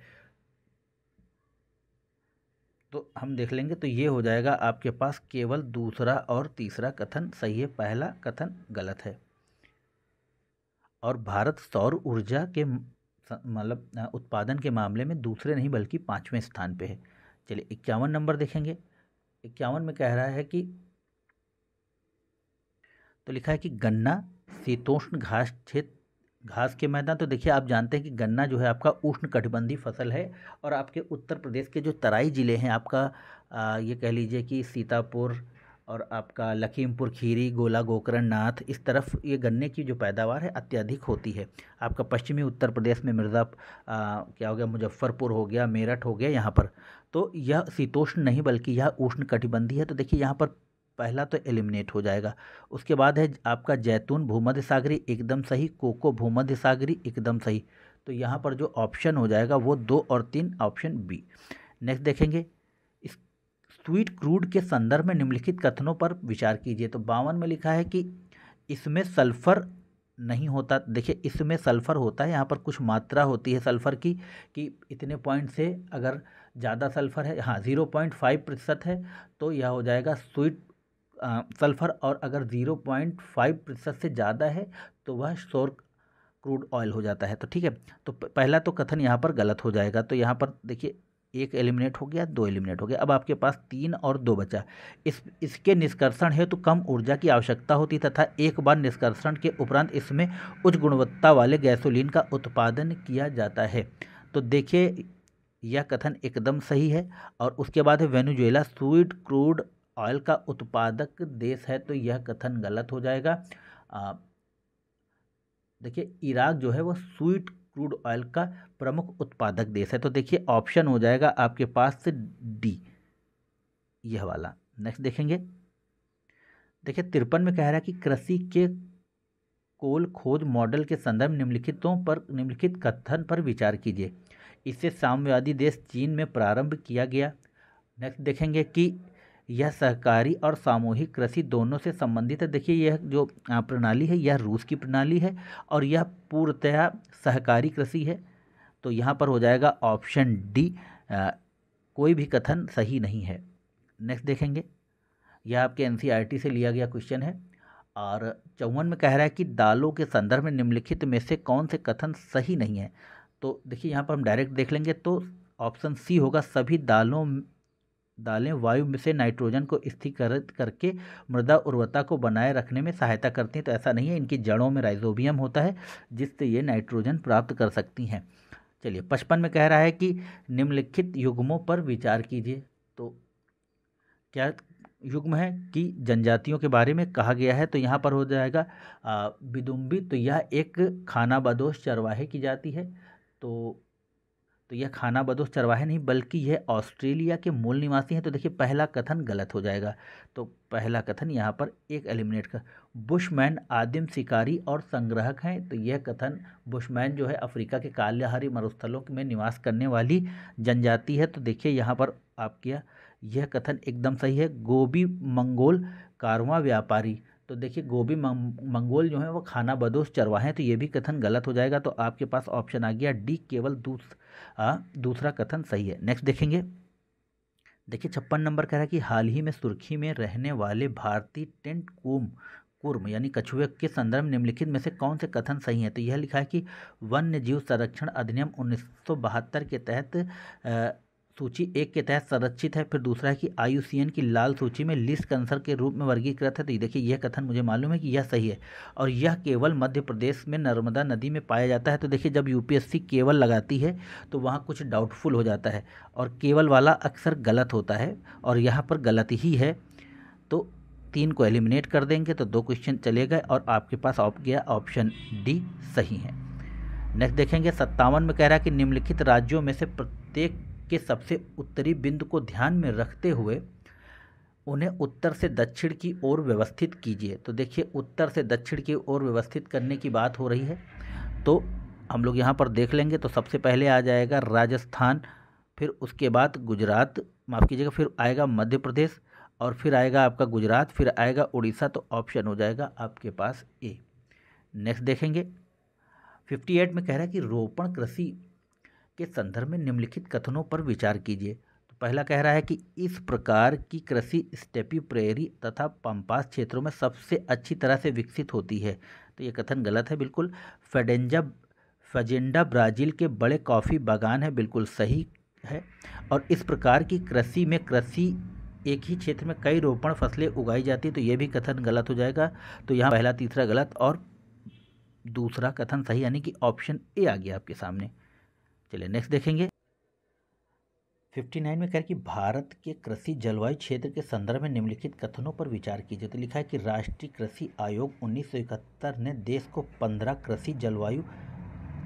तो हम देख लेंगे तो ये हो जाएगा आपके पास केवल दूसरा और तीसरा कथन सही है पहला कथन गलत है और भारत सौर ऊर्जा के मतलब उत्पादन के मामले में दूसरे नहीं बल्कि पाँचवें स्थान पे है चलिए इक्यावन नंबर देखेंगे इक्यावन में कह रहा है कि तो लिखा है कि गन्ना शीतोष्ण घास क्षेत्र घास के मैदान तो देखिए आप जानते हैं कि गन्ना जो है आपका उष्ण कटिबंधी फसल है और आपके उत्तर प्रदेश के जो तराई ज़िले हैं आपका आ, ये कह लीजिए कि सीतापुर और आपका लखीमपुर खीरी गोला गोकरण नाथ इस तरफ ये गन्ने की जो पैदावार है अत्यधिक होती है आपका पश्चिमी उत्तर प्रदेश में मिर्ज़ा क्या हो गया मुजफ्फ़रपुर हो गया मेरठ हो गया यहाँ पर तो यह शीतोष्ण नहीं बल्कि यह उष्ण कटिबंधी है तो देखिए यहाँ पर पहला तो एलिमिनेट हो जाएगा उसके बाद है आपका जैतून भूमध्य सागरी एकदम सही कोको भूमध्य सागरी एकदम सही तो यहाँ पर जो ऑप्शन हो जाएगा वो दो और तीन ऑप्शन बी नेक्स्ट देखेंगे इस स्वीट क्रूड के संदर्भ में निम्नलिखित कथनों पर विचार कीजिए तो बावन में लिखा है कि इसमें सल्फर नहीं होता देखिए इसमें सल्फ़र होता है यहाँ पर कुछ मात्रा होती है सल्फ़र की कि इतने पॉइंट से अगर ज़्यादा सल्फ़र है हाँ ज़ीरो पॉइंट फाइव प्रतिशत है तो यह हो जाएगा स्वीट सल्फ़र और अगर ज़ीरो पॉइंट फाइव प्रतिशत से ज़्यादा है तो वह शोर क्रूड ऑयल हो जाता है तो ठीक है तो पहला तो कथन यहाँ पर गलत हो जाएगा तो यहाँ पर देखिए एक एलिमिनेट हो गया दो एलिमिनेट हो गया अब आपके पास तीन और दो बचा इस इसके निष्कर्षण हेतु तो कम ऊर्जा की आवश्यकता होती तथा एक बार निष्कर्षण के उपरांत इसमें उच्च गुणवत्ता वाले गैसोलीन का उत्पादन किया जाता है तो देखिए यह कथन एकदम सही है और उसके बाद है वेनुजुएला स्वीट क्रूड ऑयल का उत्पादक देश है तो यह कथन गलत हो जाएगा देखिए इराक जो है वो स्वीट क्रूड ऑयल का प्रमुख उत्पादक देश है तो देखिए ऑप्शन हो जाएगा आपके पास से डी यह वाला नेक्स्ट देखेंगे देखिए तिरपन में कह रहा है कि कृषि के कोल खोज मॉडल के संदर्भ निम्नलिखितों पर निम्नलिखित कथन पर विचार कीजिए इसे साम्यवादी देश चीन में प्रारंभ किया गया नेक्स्ट देखेंगे कि यह सहकारी और सामूहिक कृषि दोनों से संबंधित है देखिए यह जो प्रणाली है यह रूस की प्रणाली है और यह पूर्णतया सहकारी कृषि है तो यहाँ पर हो जाएगा ऑप्शन डी कोई भी कथन सही नहीं है नेक्स्ट देखेंगे यह आपके एन से लिया गया क्वेश्चन है और चौवन में कह रहा है कि दालों के संदर्भ में निम्नलिखित में से कौन से कथन सही नहीं है तो देखिए यहाँ पर हम डायरेक्ट देख लेंगे तो ऑप्शन सी होगा सभी दालों दालें वायु में से नाइट्रोजन को स्थिरीकृत करके मृदा उर्वरता को बनाए रखने में सहायता करती हैं तो ऐसा नहीं है इनकी जड़ों में राइजोबियम होता है जिससे ये नाइट्रोजन प्राप्त कर सकती हैं चलिए पचपन में कह रहा है कि निम्नलिखित युग्मों पर विचार कीजिए तो क्या युग्म है कि जनजातियों के बारे में कहा गया है तो यहाँ पर हो जाएगा विदुम्बी तो यह एक खानाबदोश चरवाहे की जाति है तो तो यह खाना बदोश चरवाहे नहीं बल्कि यह ऑस्ट्रेलिया के मूल निवासी हैं तो देखिए पहला कथन गलत हो जाएगा तो पहला कथन यहाँ पर एक एलिमिनेट कर बुशमैन आदिम शिकारी और संग्रहक हैं तो यह कथन बुशमैन जो है अफ्रीका के काल्याहारी मरुस्थलों में निवास करने वाली जनजाति है तो देखिए यहाँ पर आपके यह कथन एकदम सही है गोभी मंगोल कारवा व्यापारी तो देखिए गोभी मंगोल जो है वो खाना बदोश चरवाहे तो ये भी कथन गलत हो जाएगा तो आपके पास ऑप्शन आ गया डी केवल दूस आ, दूसरा कथन सही है नेक्स्ट देखेंगे देखिए छप्पन नंबर कह रहा है कि हाल ही में सुर्खी में रहने वाले भारतीय टेंट कुम कुर्म यानी कछुए के संदर्भ में निम्नलिखित में से कौन से कथन सही हैं तो यह लिखा है कि वन्य जीव संरक्षण अधिनियम उन्नीस के तहत सूची एक के तहत संरक्षित है फिर दूसरा है कि आयुसीएन की लाल सूची में लिस्ट कैंसर के रूप में वर्गीकृत है तो देखिए यह कथन मुझे मालूम है कि यह सही है और यह केवल मध्य प्रदेश में नर्मदा नदी में पाया जाता है तो देखिए जब यूपीएससी केवल लगाती है तो वहाँ कुछ डाउटफुल हो जाता है और केवल वाला अक्सर गलत होता है और यहाँ पर गलत ही है तो तीन को एलिमिनेट कर देंगे तो दो क्वेश्चन चले गए और आपके पास ऑप गया ऑप्शन डी सही है नेक्स्ट देखेंगे सत्तावन में कह रहा है कि निम्नलिखित राज्यों में से प्रत्येक के सबसे उत्तरी बिंदु को ध्यान में रखते हुए उन्हें उत्तर से दक्षिण की ओर व्यवस्थित कीजिए तो देखिए उत्तर से दक्षिण की ओर व्यवस्थित करने की बात हो रही है तो हम लोग यहाँ पर देख लेंगे तो सबसे पहले आ जाएगा राजस्थान फिर उसके बाद गुजरात माफ़ कीजिएगा फिर आएगा मध्य प्रदेश और फिर आएगा आपका गुजरात फिर आएगा उड़ीसा तो ऑप्शन हो जाएगा आपके पास ए नेक्स्ट देखेंगे 58 में कह रहा है कि रोपण कृषि के संदर्भ में निम्नलिखित कथनों पर विचार कीजिए तो पहला कह रहा है कि इस प्रकार की कृषि स्टेपी प्रेरी तथा पम्पास क्षेत्रों में सबसे अच्छी तरह से विकसित होती है तो ये कथन गलत है बिल्कुल फेडेंजा फजेंडा ब्राज़ील के बड़े कॉफ़ी बागान है बिल्कुल सही है और इस प्रकार की कृषि में कृषि एक ही क्षेत्र में कई रोपण फसलें उगाई जाती तो ये भी कथन गलत हो जाएगा तो यहाँ पहला तीसरा गलत और दूसरा कथन सही यानी कि ऑप्शन ए आ गया आपके सामने चलिए नेक्स्ट देखेंगे 59 में कह रहे कि भारत के कृषि जलवायु क्षेत्र के संदर्भ में निम्नलिखित कथनों पर विचार कीजिए तो लिखा है कि राष्ट्रीय कृषि आयोग 1971 ने देश को 15 कृषि जलवायु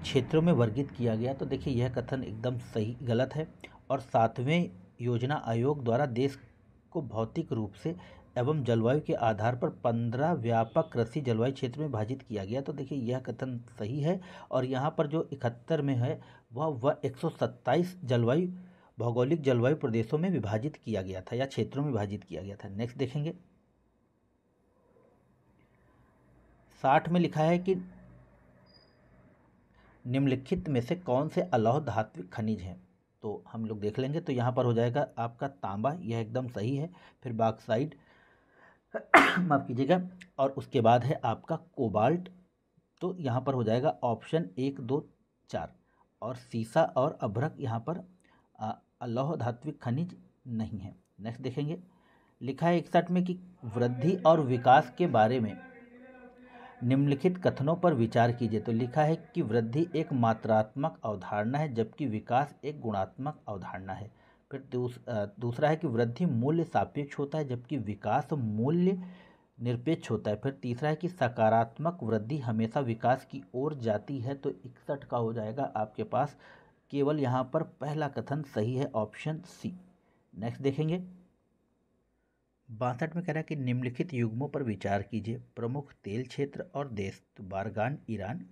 क्षेत्रों में वर्गित किया गया तो देखिए यह कथन एकदम सही गलत है और सातवें योजना आयोग द्वारा देश को भौतिक रूप से एवं जलवायु के आधार पर पंद्रह व्यापक कृषि जलवायु क्षेत्र में विभाजित किया गया तो देखिए यह कथन सही है और यहाँ पर जो इकहत्तर में है वह वह एक जलवायु भौगोलिक जलवायु प्रदेशों में विभाजित किया गया था या क्षेत्रों में विभाजित किया गया था नेक्स्ट देखेंगे साठ में लिखा है कि निम्नलिखित में से कौन से अलौह धात्विक खनिज हैं तो हम लोग देख लेंगे तो यहाँ पर हो जाएगा आपका तांबा यह एकदम सही है फिर बाक्साइड माफ़ कीजिएगा और उसके बाद है आपका कोबाल्ट तो यहाँ पर हो जाएगा ऑप्शन एक दो चार और सीसा और अभ्रक यहाँ पर अलौह धात्विक खनिज नहीं है नेक्स्ट देखेंगे लिखा है इकसठ में कि वृद्धि और विकास के बारे में निम्नलिखित कथनों पर विचार कीजिए तो लिखा है कि वृद्धि एक मात्रात्मक अवधारणा है जबकि विकास एक गुणात्मक अवधारणा है फिर दूस, दूसरा है कि वृद्धि मूल्य सापेक्ष होता है जबकि विकास मूल्य निरपेक्ष होता है फिर तीसरा है कि सकारात्मक वृद्धि हमेशा विकास की ओर जाती है तो इकसठ का हो जाएगा आपके पास केवल यहाँ पर पहला कथन सही है ऑप्शन सी नेक्स्ट देखेंगे बासठ में कह रहा है कि निम्नलिखित युग्मों पर विचार कीजिए प्रमुख तेल क्षेत्र और देश तो बारगान ईरान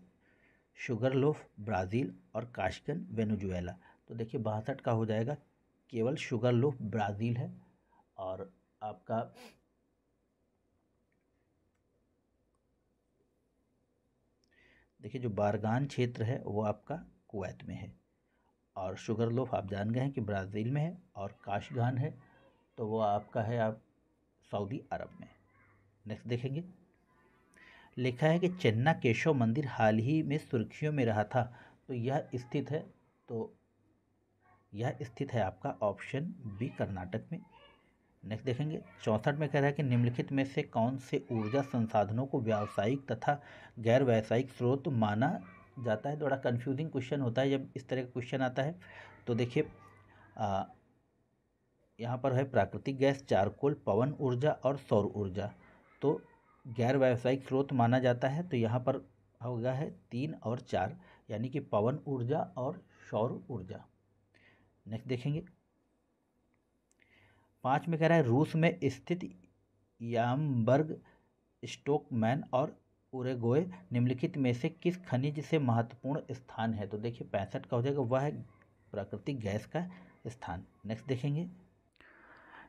शुगरलोफ ब्राज़ील और काशकन वेनुजुएला तो देखिए बासठ का हो जाएगा केवल शुगर लूफ ब्राज़ील है और आपका देखिए जो बारगान क्षेत्र है वो आपका कुवैत में है और शुगर लोफ आप जान गए हैं कि ब्राज़ील में है और काशगान है तो वो आपका है आप सऊदी अरब में नेक्स्ट देखेंगे लिखा है कि चन्ना केशव मंदिर हाल ही में सुर्खियों में रहा था तो यह स्थित है तो यह स्थित है आपका ऑप्शन बी कर्नाटक में नेक्स्ट देखेंगे चौंसठ में कह रहा है कि निम्नलिखित में से कौन से ऊर्जा संसाधनों को व्यावसायिक तथा गैर व्यावसायिक स्रोत माना जाता है थोड़ा कन्फ्यूजिंग क्वेश्चन होता है जब इस तरह का क्वेश्चन आता है तो देखिए यहाँ पर है प्राकृतिक गैस चारकोल पवन ऊर्जा और सौर ऊर्जा तो गैर व्यावसायिक स्रोत माना जाता है तो यहाँ पर हो गया है तीन और चार यानी कि पवन ऊर्जा और सौर ऊर्जा नेक्स्ट देखेंगे पाँच में कह रहा है रूस में स्थित यामबर्ग स्टोकमैन और उरेगोए निम्नलिखित में से किस खनिज से महत्वपूर्ण स्थान है तो देखिए पैंसठ का हो जाएगा वह है प्राकृतिक गैस का स्थान नेक्स्ट देखेंगे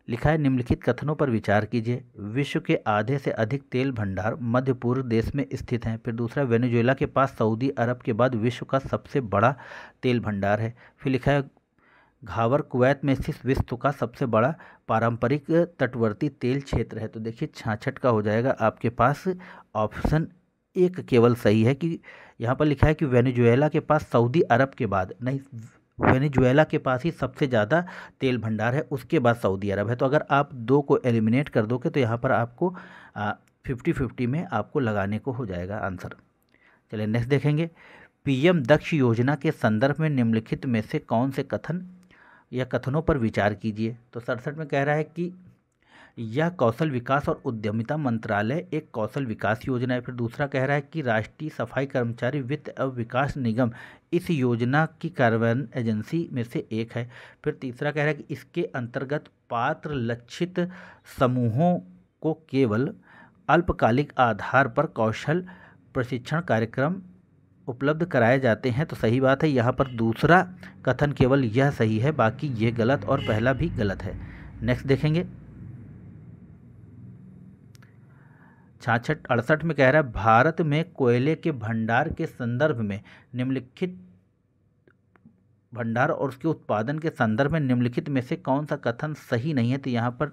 लिखा है निम्नलिखित कथनों पर विचार कीजिए विश्व के आधे से अधिक तेल भंडार मध्य पूर्व देश में स्थित हैं फिर दूसरा वेनेजुएला के पास सऊदी अरब के बाद विश्व का सबसे बड़ा तेल भंडार है फिर लिखा है घावर कुवैत में स्थित विश्व का सबसे बड़ा पारंपरिक तटवर्ती तेल क्षेत्र है तो देखिए छाछठ का हो जाएगा आपके पास ऑप्शन एक केवल सही है कि यहाँ पर लिखा है कि वेनेजुएला के पास सऊदी अरब के बाद नहीं वेनेजुएला के पास ही सबसे ज़्यादा तेल भंडार है उसके बाद सऊदी अरब है तो अगर आप दो को एलिमिनेट कर दोगे तो यहाँ पर आपको फिफ्टी फिफ्टी में आपको लगाने को हो जाएगा आंसर चलिए नेक्स्ट देखेंगे पीएम दक्ष योजना के संदर्भ में निम्नलिखित में से कौन से कथन या कथनों पर विचार कीजिए तो सड़सठ में कह रहा है कि यह कौशल विकास और उद्यमिता मंत्रालय एक कौशल विकास योजना है फिर दूसरा कह रहा है कि राष्ट्रीय सफाई कर्मचारी वित्त एवं विकास निगम इस योजना की कार्यान्वयन एजेंसी में से एक है फिर तीसरा कह रहा है कि इसके अंतर्गत पात्र लक्षित समूहों को केवल अल्पकालिक आधार पर कौशल प्रशिक्षण कार्यक्रम उपलब्ध कराए जाते हैं तो सही बात है यहाँ पर दूसरा कथन केवल यह सही है बाकी ये गलत और पहला भी गलत है नेक्स्ट देखेंगे छाछठ अड़सठ में कह रहा है भारत में कोयले के भंडार के संदर्भ में निम्नलिखित भंडार और उसके उत्पादन के संदर्भ में निम्नलिखित में से कौन सा कथन सही नहीं है तो यहाँ पर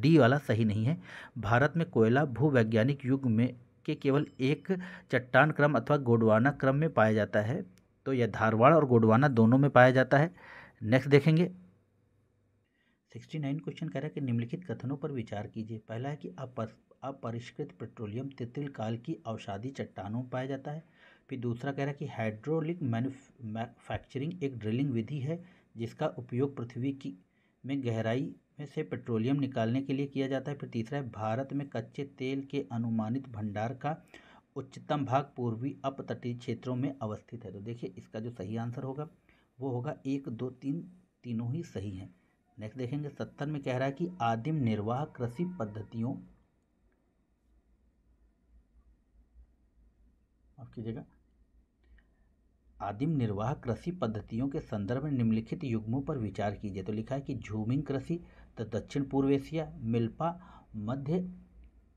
डी वाला सही नहीं है भारत में कोयला भूवैज्ञानिक युग में के केवल एक चट्टान क्रम अथवा गोडवाना क्रम में पाया जाता है तो यह धारवाड़ और गोडवाना दोनों में पाया जाता है नेक्स्ट देखेंगे सिक्सटी नाइन क्वेश्चन कह रहा है कि निम्नलिखित कथनों पर विचार कीजिए पहला है कि अपर अपरिष्कृत पेट्रोलियम तितिल काल की अवसादी चट्टानों में पाया जाता है फिर दूसरा कह रहा है कि हाइड्रोलिक मैनुफैक्चरिंग एक ड्रिलिंग विधि है जिसका उपयोग पृथ्वी की में गहराई में से पेट्रोलियम निकालने के लिए किया जाता है फिर तीसरा है भारत में कच्चे तेल के अनुमानित भंडार का उच्चतम भाग पूर्वी अपतटीय क्षेत्रों में अवस्थित है तो देखिए इसका जो सही आंसर होगा वो होगा एक दो तीन तीनों ही सही हैं नेक्स्ट देखेंगे सत्तर में कह रहा है कि आदिम निर्वाह कृषि पद्धतियों माफ कीजिएगा आदिम निर्वाह कृषि पद्धतियों के संदर्भ में निम्नलिखित युग्मों पर विचार कीजिए तो लिखा है कि झूमिंग कृषि तो दक्षिण पूर्व एशिया मिल्पा मध्य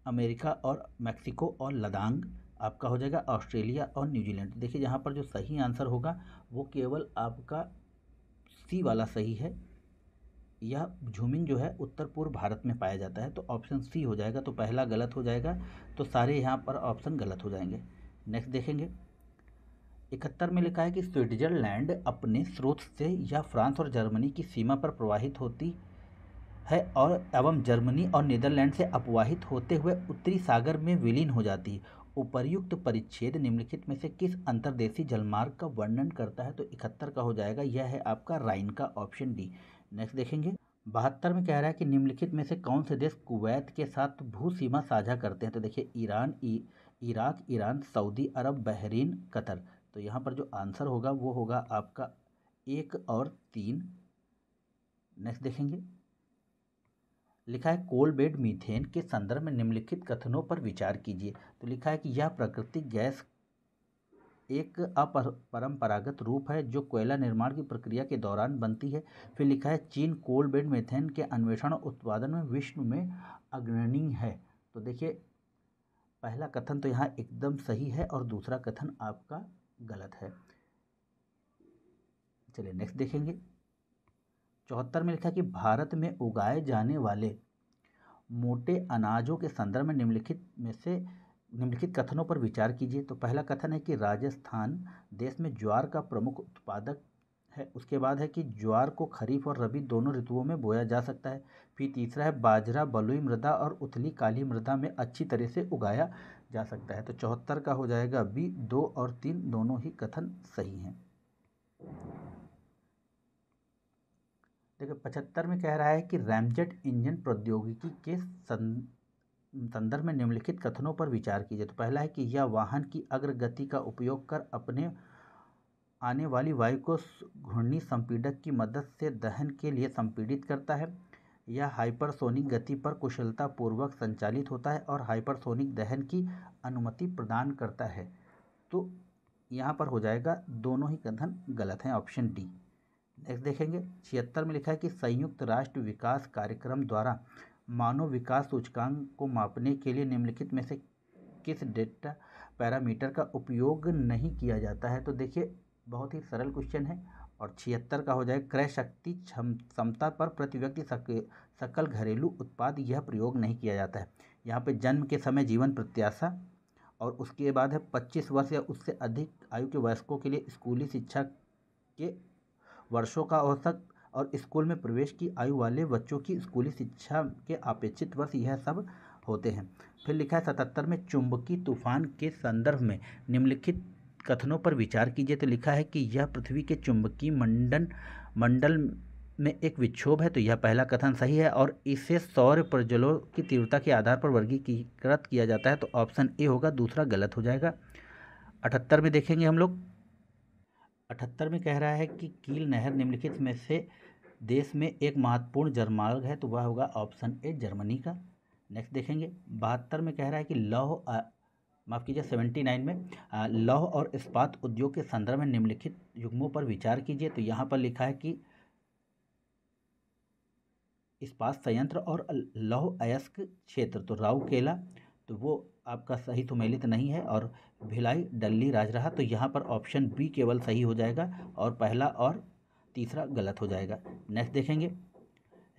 अमेरिका और मैक्सिको और लदांग आपका हो जाएगा ऑस्ट्रेलिया और न्यूजीलैंड देखिए यहाँ पर जो सही आंसर होगा वो केवल आपका सी वाला सही है यह झूमिंग जो है उत्तर पूर्व भारत में पाया जाता है तो ऑप्शन सी हो जाएगा तो पहला गलत हो जाएगा तो सारे यहाँ पर ऑप्शन गलत हो जाएंगे नेक्स्ट देखेंगे इकहत्तर में लिखा है कि स्विट्जरलैंड अपने स्रोत से या फ्रांस और जर्मनी की सीमा पर प्रवाहित होती है और एवं जर्मनी और नीदरलैंड से अपवाहित होते हुए उत्तरी सागर में विलीन हो जाती है उपर्युक्त परिच्छेद निम्नलिखित में से किस अंतर्देशीय जलमार्ग का वर्णन करता है तो इकहत्तर का हो जाएगा यह है आपका राइन का ऑप्शन डी नेक्स्ट देखेंगे बहत्तर में कह रहा है कि निम्नलिखित में से कौन से देश कुवैत के साथ भू सीमा साझा करते हैं तो देखिए Iran Iraq Iran Saudi Arab Bahrain Qatar तो यहाँ पर जो आंसर होगा वो होगा आपका एक और तीन नेक्स्ट देखेंगे लिखा है कोल बेड मीथेन के संदर्भ में निम्नलिखित कथनों पर विचार कीजिए तो लिखा है कि यह प्राकृतिक गैस एक अपरंपरागत रूप है जो कोयला निर्माण की प्रक्रिया के दौरान बनती है फिर लिखा है चीन कोल बेड मेथेन के अन्वेषण और उत्पादन में विश्व में अग्रणी है तो देखिए पहला कथन तो यहाँ एकदम सही है और दूसरा कथन आपका गलत है चलिए नेक्स्ट देखेंगे चौहत्तर में लिखा कि भारत में उगाए जाने वाले मोटे अनाजों के संदर्भ में निम्नलिखित में से निम्नलिखित कथनों पर विचार कीजिए तो पहला कथन है कि राजस्थान देश में ज्वार का प्रमुख उत्पादक है उसके बाद है कि ज्वार को खरीफ और रबी दोनों ऋतुओं में बोया जा सकता है फिर तीसरा है बाजरा बलुई मृदा और उथली काली मृदा में अच्छी तरह से उगाया जा सकता है तो चौहत्तर का हो जाएगा बी दो और तीन दोनों ही कथन सही हैं देखिए पचहत्तर में कह रहा है कि रैमजेट इंजन प्रौद्योगिकी के संदर्भ में निम्नलिखित कथनों पर विचार कीजिए तो पहला है कि यह वाहन की अग्रगति का उपयोग कर अपने आने वाली वायु को घूर्णी संपीडक की मदद से दहन के लिए संपीड़ित करता है यह हाइपरसोनिक गति पर कुशलतापूर्वक संचालित होता है और हाइपरसोनिक दहन की अनुमति प्रदान करता है तो यहाँ पर हो जाएगा दोनों ही कथन गलत हैं ऑप्शन डी नेक्स्ट देखेंगे छिहत्तर में लिखा है कि संयुक्त राष्ट्र विकास कार्यक्रम द्वारा मानव विकास सूचकांक को मापने के लिए निम्नलिखित में से किस डेटा पैरामीटर का उपयोग नहीं किया जाता है तो देखिए बहुत ही सरल क्वेश्चन है और छिहत्तर का हो जाए क्रय शक्ति क्षमता पर प्रति व्यक्ति सकल घरेलू उत्पाद यह प्रयोग नहीं किया जाता है यहाँ पे जन्म के समय जीवन प्रत्याशा और उसके बाद है पच्चीस वर्ष या उससे अधिक आयु के वयस्कों के लिए स्कूली शिक्षा के वर्षों का औसत और स्कूल में प्रवेश की आयु वाले बच्चों की स्कूली शिक्षा के अपेक्षित वर्ष यह सब होते हैं फिर लिखा है सतहत्तर में चुंबकीय तूफान के संदर्भ में निम्नलिखित कथनों पर विचार कीजिए तो लिखा है कि यह पृथ्वी के चुंबकीय मंडन मंडल में एक विक्षोभ है तो यह पहला कथन सही है और इसे सौर प्रज्वलों की तीव्रता के आधार पर वर्गीकृत किया जाता है तो ऑप्शन ए होगा दूसरा गलत हो जाएगा अठहत्तर में देखेंगे हम लोग अठहत्तर में कह रहा है कि कील नहर निम्नलिखित में से देश में एक महत्वपूर्ण जलमार्ग है तो वह होगा ऑप्शन ए जर्मनी का नेक्स्ट देखेंगे बहत्तर में कह रहा है कि लौह माफ़ कीजिए सेवेंटी नाइन में लौह और इस्पात उद्योग के संदर्भ में निम्नलिखित युग्मों पर विचार कीजिए तो यहाँ पर लिखा है कि इस्पात संयंत्र और लौह अयस्क क्षेत्र तो राउकेला तो वो आपका सही सुमेलित नहीं है और भिलाई डल्ली राज रहा तो यहाँ पर ऑप्शन बी केवल सही हो जाएगा और पहला और तीसरा गलत हो जाएगा नेक्स्ट देखेंगे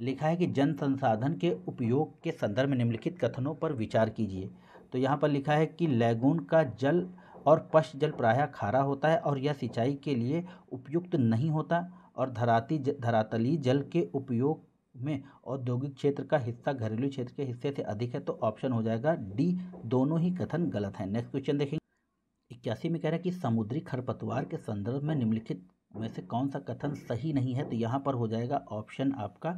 लिखा है कि जन संसाधन के उपयोग के संदर्भ में निम्नलिखित कथनों पर विचार कीजिए तो यहाँ पर लिखा है कि लैगून का जल और पश जल प्रायः खारा होता है और यह सिंचाई के लिए उपयुक्त नहीं होता और धराती धरातली जल के उपयोग में औद्योगिक क्षेत्र का हिस्सा घरेलू क्षेत्र के हिस्से से अधिक है तो ऑप्शन हो जाएगा डी दोनों ही कथन गलत है नेक्स्ट क्वेश्चन देखेंगे इक्यासी में कह रहा है कि समुद्री खरपतवार के संदर्भ में निम्नलिखित में से कौन सा कथन सही नहीं है तो यहाँ पर हो जाएगा ऑप्शन आपका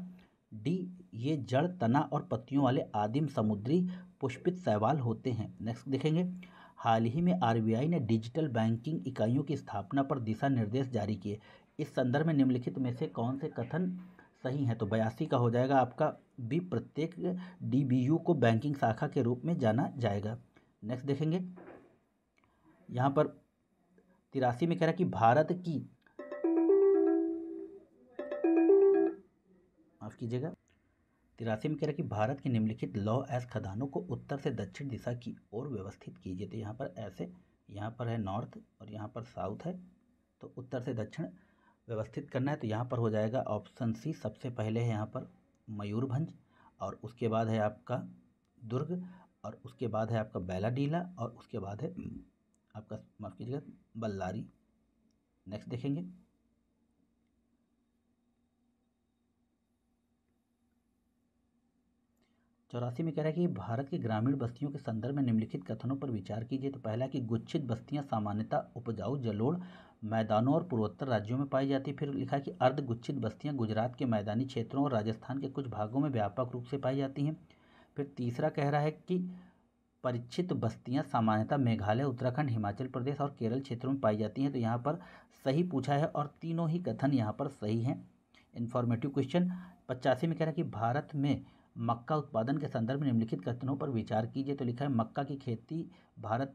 डी ये जड़ तना और पत्तियों वाले आदिम समुद्री पुष्पित सवाल होते हैं नेक्स्ट देखेंगे हाल ही में आरबीआई ने डिजिटल बैंकिंग इकाइयों की स्थापना पर दिशा निर्देश जारी किए इस संदर्भ में निम्नलिखित में से कौन से कथन सही है तो बयासी का हो जाएगा आपका बी प्रत्येक डीबीयू को बैंकिंग शाखा के रूप में जाना जाएगा नेक्स्ट देखेंगे यहाँ पर तिरासी में कह रहा कि भारत की माफ़ कीजिएगा तिरासी में कह रहा कि भारत के निम्नलिखित लौ एस खदानों को उत्तर से दक्षिण दिशा की ओर व्यवस्थित कीजिए तो यहाँ पर ऐसे यहाँ पर है नॉर्थ और यहाँ पर साउथ है तो उत्तर से दक्षिण व्यवस्थित करना है तो यहाँ पर हो जाएगा ऑप्शन सी सबसे पहले है यहाँ पर मयूरभंज और उसके बाद है आपका दुर्ग और उसके बाद है आपका बैलाडीला और उसके बाद है आपका माफ़ कीजिएगा बल्लारी नेक्स्ट देखेंगे चौरासी में कह रहा है कि भारत की ग्रामीण बस्तियों के संदर्भ में निम्नलिखित कथनों पर विचार कीजिए तो पहला कि गुच्छित बस्तियां सामान्यतः उपजाऊ जलोढ़ मैदानों और पूर्वोत्तर राज्यों में पाई जाती है फिर लिखा है कि अर्धगुच्छित बस्तियाँ गुजरात के मैदानी क्षेत्रों और राजस्थान के कुछ भागों में व्यापक रूप से पाई जाती हैं फिर तीसरा कह रहा है कि परिचित बस्तियां सामान्यतः मेघालय उत्तराखंड हिमाचल प्रदेश और केरल क्षेत्रों में पाई जाती हैं तो यहाँ पर सही पूछा है और तीनों ही कथन यहाँ पर सही हैं इन्फॉर्मेटिव क्वेश्चन पचासी में कह रहा है कि भारत में मक्का उत्पादन के संदर्भ में निम्नलिखित कथनों पर विचार कीजिए तो लिखा है मक्का की खेती भारत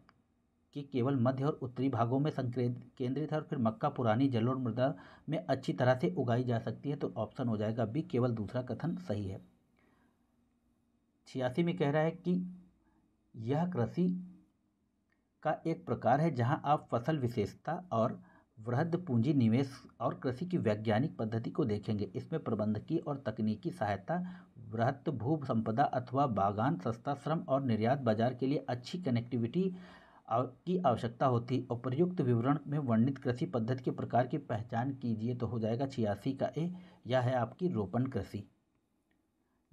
के केवल मध्य और उत्तरी भागों में केंद्रित है और फिर मक्का पुरानी जलोढ़ मृदा में अच्छी तरह से उगाई जा सकती है तो ऑप्शन हो जाएगा बी केवल दूसरा कथन सही है छियासी में कह रहा है कि यह कृषि का एक प्रकार है जहां आप फसल विशेषता और वृहद पूंजी निवेश और कृषि की वैज्ञानिक पद्धति को देखेंगे इसमें प्रबंधकीय और तकनीकी सहायता वृहत भू संपदा अथवा बागान सस्ता श्रम और निर्यात बाजार के लिए अच्छी कनेक्टिविटी की आवश्यकता होती और प्रयुक्त विवरण में वर्णित कृषि पद्धति के प्रकार की पहचान कीजिए तो हो जाएगा छियासी का ए यह है आपकी रोपण कृषि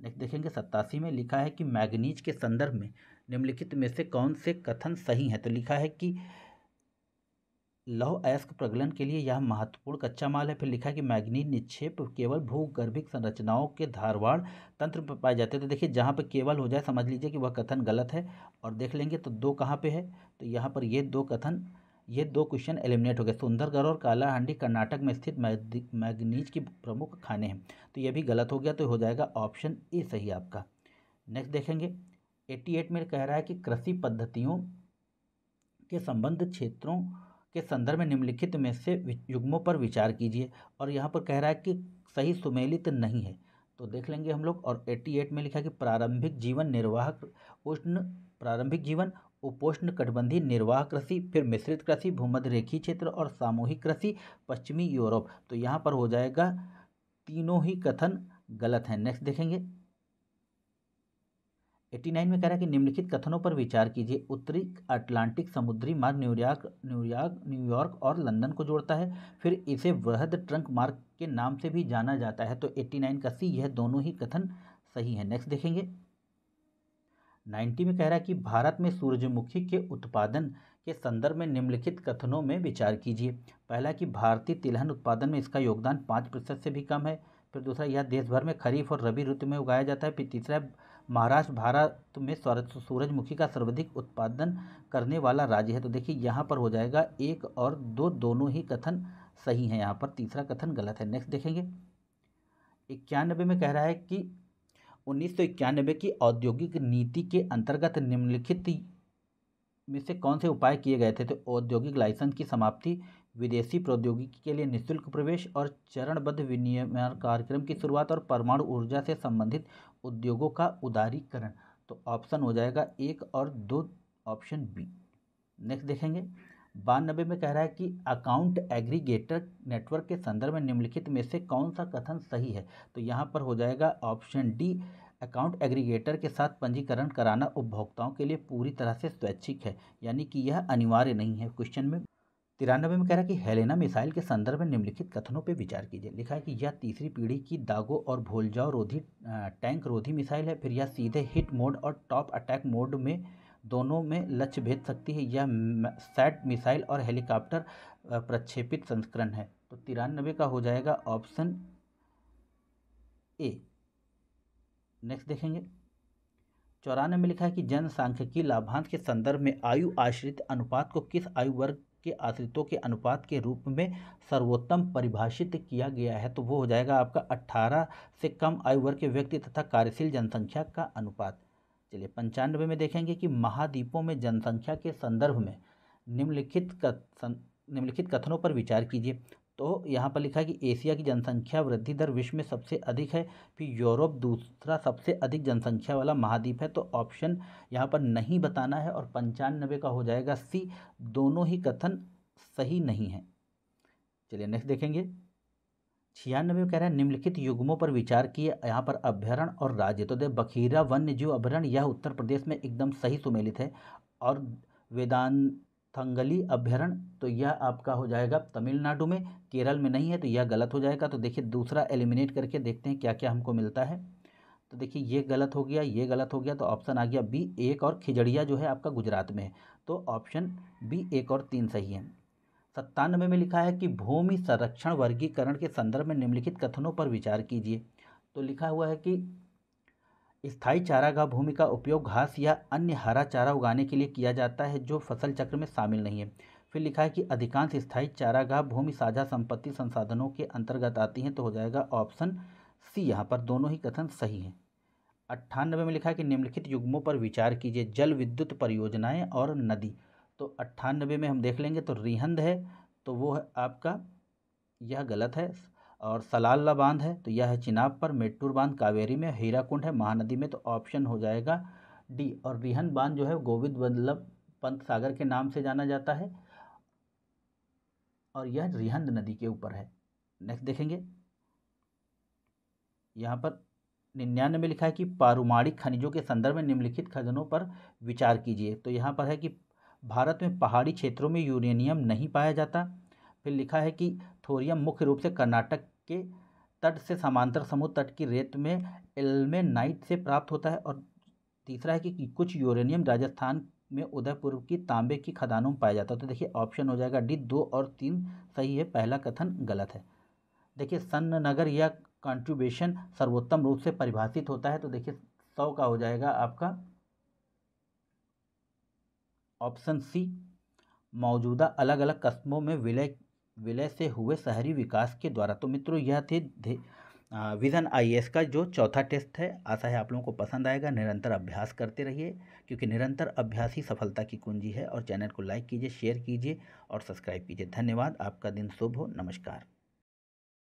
नेक्स्ट देखेंगे सत्तासी में लिखा है कि मैग्नीज के संदर्भ में निम्नलिखित में से कौन से कथन सही है तो लिखा है कि लौह अयस्क प्रगलन के लिए यह महत्वपूर्ण कच्चा माल है फिर लिखा है कि मैग्नीज निक्षेप केवल भूगर्भिक संरचनाओं के धारवाड़ तंत्र पर पाए जाते थे तो देखिए जहाँ पर केवल हो जाए समझ लीजिए कि वह कथन गलत है और देख लेंगे तो दो कहाँ पे है तो यहाँ पर ये दो कथन ये दो क्वेश्चन एलिमिनेट हो गए सुंदरगढ़ और काला हांडी कर्नाटक में स्थित मैग्नीज की प्रमुख खाने हैं तो ये भी गलत हो गया तो हो जाएगा ऑप्शन ए सही आपका नेक्स्ट देखेंगे एट्टी एट में कह रहा है कि कृषि पद्धतियों के संबंध क्षेत्रों के संदर्भ में निम्नलिखित में से युग्मों पर विचार कीजिए और यहाँ पर कह रहा है कि सही सुमेलित नहीं है तो देख लेंगे हम लोग और 88 में लिखा है कि प्रारंभिक जीवन निर्वाह उष्ण प्रारंभिक जीवन उपोष्ण कटबंधी निर्वाह कृषि फिर मिश्रित कृषि भूमध्य रेखी क्षेत्र और सामूहिक कृषि पश्चिमी यूरोप तो यहाँ पर हो जाएगा तीनों ही कथन गलत हैं नेक्स्ट देखेंगे 89 में कह रहा है कि निम्नलिखित कथनों पर विचार कीजिए उत्तरी अटलांटिक समुद्री मार्ग न्यूयॉर्क न्यूयॉर्क न्यूयॉर्क और लंदन को जोड़ता है फिर इसे वृहद ट्रंक मार्ग के नाम से भी जाना जाता है तो 89 का सी यह दोनों ही कथन सही है नेक्स्ट देखेंगे 90 में कह रहा है कि भारत में सूरजमुखी के उत्पादन के संदर्भ में निम्नलिखित कथनों में विचार कीजिए पहला कि भारतीय तिलहन उत्पादन में इसका योगदान पाँच प्रतिशत से भी कम है फिर दूसरा यह देश भर में खरीफ और रबी ऋतु में उगाया जाता है फिर तीसरा महाराष्ट्र भारत में सूरजमुखी का सर्वाधिक उत्पादन करने वाला राज्य है तो देखिए यहाँ पर हो जाएगा एक और दो दोनों ही कथन सही हैं यहाँ पर तीसरा कथन गलत है नेक्स्ट देखेंगे इक्यानबे में कह रहा है कि उन्नीस की औद्योगिक नीति के अंतर्गत निम्नलिखित में से कौन से उपाय किए गए थे तो औद्योगिक लाइसेंस की समाप्ति विदेशी प्रौद्योगिकी के लिए निःशुल्क प्रवेश और चरणबद्ध विनियमन कार्यक्रम की शुरुआत और परमाणु ऊर्जा से संबंधित उद्योगों का उदारीकरण तो ऑप्शन हो जाएगा एक और दो ऑप्शन बी नेक्स्ट देखेंगे बानबे में कह रहा है कि अकाउंट एग्रीगेटर नेटवर्क के संदर्भ में निम्नलिखित में से कौन सा कथन सही है तो यहाँ पर हो जाएगा ऑप्शन डी अकाउंट एग्रीगेटर के साथ पंजीकरण कराना उपभोक्ताओं के लिए पूरी तरह से स्वैच्छिक है यानी कि यह अनिवार्य नहीं है क्वेश्चन में तिरानबे में कह रहा है कि हेलेना मिसाइल के संदर्भ में निम्नलिखित कथनों पर विचार कीजिए लिखा है कि यह तीसरी पीढ़ी की दागो और भोलजाओ रोधी टैंक रोधी मिसाइल है फिर यह सीधे हिट मोड और टॉप अटैक मोड में दोनों में लक्ष्य भेज सकती है यह सैट मिसाइल और हेलीकॉप्टर प्रक्षेपित संस्करण है तो तिरानबे का हो जाएगा ऑप्शन ए नेक्स्ट देखेंगे चौरानवे में लिखा है कि जनसांख्यिकी लाभांश के संदर्भ में आयु आश्रित अनुपात को किस आयु वर्ग के आश्रितों के अनुपात के रूप में सर्वोत्तम परिभाषित किया गया है तो वो हो जाएगा आपका अट्ठारह से कम आयु वर्ग के व्यक्ति तथा कार्यशील जनसंख्या का अनुपात चलिए पंचानवे में देखेंगे कि महाद्वीपों में जनसंख्या के संदर्भ में निम्नलिखित निम्नलिखित कथनों पर विचार कीजिए तो यहाँ पर लिखा है कि एशिया की जनसंख्या वृद्धि दर विश्व में सबसे अधिक है फिर यूरोप दूसरा सबसे अधिक जनसंख्या वाला महाद्वीप है तो ऑप्शन यहाँ पर नहीं बताना है और पंचानबे का हो जाएगा सी दोनों ही कथन सही नहीं है चलिए नेक्स्ट देखेंगे छियानबे कह रहे हैं निम्नलिखित युग्मों पर विचार किए यहाँ पर अभ्यारण और राज्य तो दे बखीरा वन्य जीव अभ्यारण यह उत्तर प्रदेश में एकदम सही सुमेलित है और वेदांत थंगली अभ्यारण तो यह आपका हो जाएगा तमिलनाडु में केरल में नहीं है तो यह गलत हो जाएगा तो देखिए दूसरा एलिमिनेट करके देखते हैं क्या क्या हमको मिलता है तो देखिए ये गलत हो गया ये गलत हो गया तो ऑप्शन आ गया बी एक और खिजड़िया जो है आपका गुजरात में है तो ऑप्शन बी एक और तीन सही है सत्तानवे में लिखा है कि भूमि संरक्षण वर्गीकरण के संदर्भ में निम्नलिखित कथनों पर विचार कीजिए तो लिखा हुआ है कि स्थायी चारागाह भूमि का उपयोग घास या अन्य हरा चारा उगाने के लिए किया जाता है जो फसल चक्र में शामिल नहीं है फिर लिखा है कि अधिकांश स्थायी चारागाह भूमि साझा संपत्ति संसाधनों के अंतर्गत आती हैं तो हो जाएगा ऑप्शन सी यहाँ पर दोनों ही कथन सही हैं अट्ठानबे में लिखा है कि निम्नलिखित युग्मों पर विचार कीजिए जल विद्युत परियोजनाएं और नदी तो अट्ठानबे में हम देख लेंगे तो रिहंद है तो वो है आपका यह गलत है और सलाल्ला बांध है तो यह है चिनाब पर मेट्टूर बांध कावेरी में हीराकुंड है महानदी में तो ऑप्शन हो जाएगा डी और रिहन बांध जो है गोविंद वल्लभ पंत सागर के नाम से जाना जाता है और यह रिहंद नदी के ऊपर है नेक्स्ट देखेंगे यहाँ पर निन्यानवे में लिखा है कि पारुमाणिक खनिजों के संदर्भ में निम्नलिखित खजनों पर विचार कीजिए तो यहाँ पर है कि भारत में पहाड़ी क्षेत्रों में यूरेनियम नहीं पाया जाता फिर लिखा है कि थोरियम मुख्य रूप से कर्नाटक के तट से समांतर समूह तट की रेत में एलमेनाइट से प्राप्त होता है और तीसरा है कि कुछ यूरेनियम राजस्थान में उदयपुर की तांबे की खदानों में पाया जाता है तो देखिए ऑप्शन हो जाएगा डी दो और तीन सही है पहला कथन गलत है देखिए सन्न नगर या कंट्रीब्यूशन सर्वोत्तम रूप से परिभाषित होता है तो देखिए सौ का हो जाएगा आपका ऑप्शन सी मौजूदा अलग अलग कस्बों में विलय विलय से हुए शहरी विकास के द्वारा तो मित्रों यह थे विज़न आई का जो चौथा टेस्ट है आशा है आप लोगों को पसंद आएगा निरंतर अभ्यास करते रहिए क्योंकि निरंतर अभ्यास ही सफलता की कुंजी है और चैनल को लाइक कीजिए शेयर कीजिए और सब्सक्राइब कीजिए धन्यवाद आपका दिन शुभ हो नमस्कार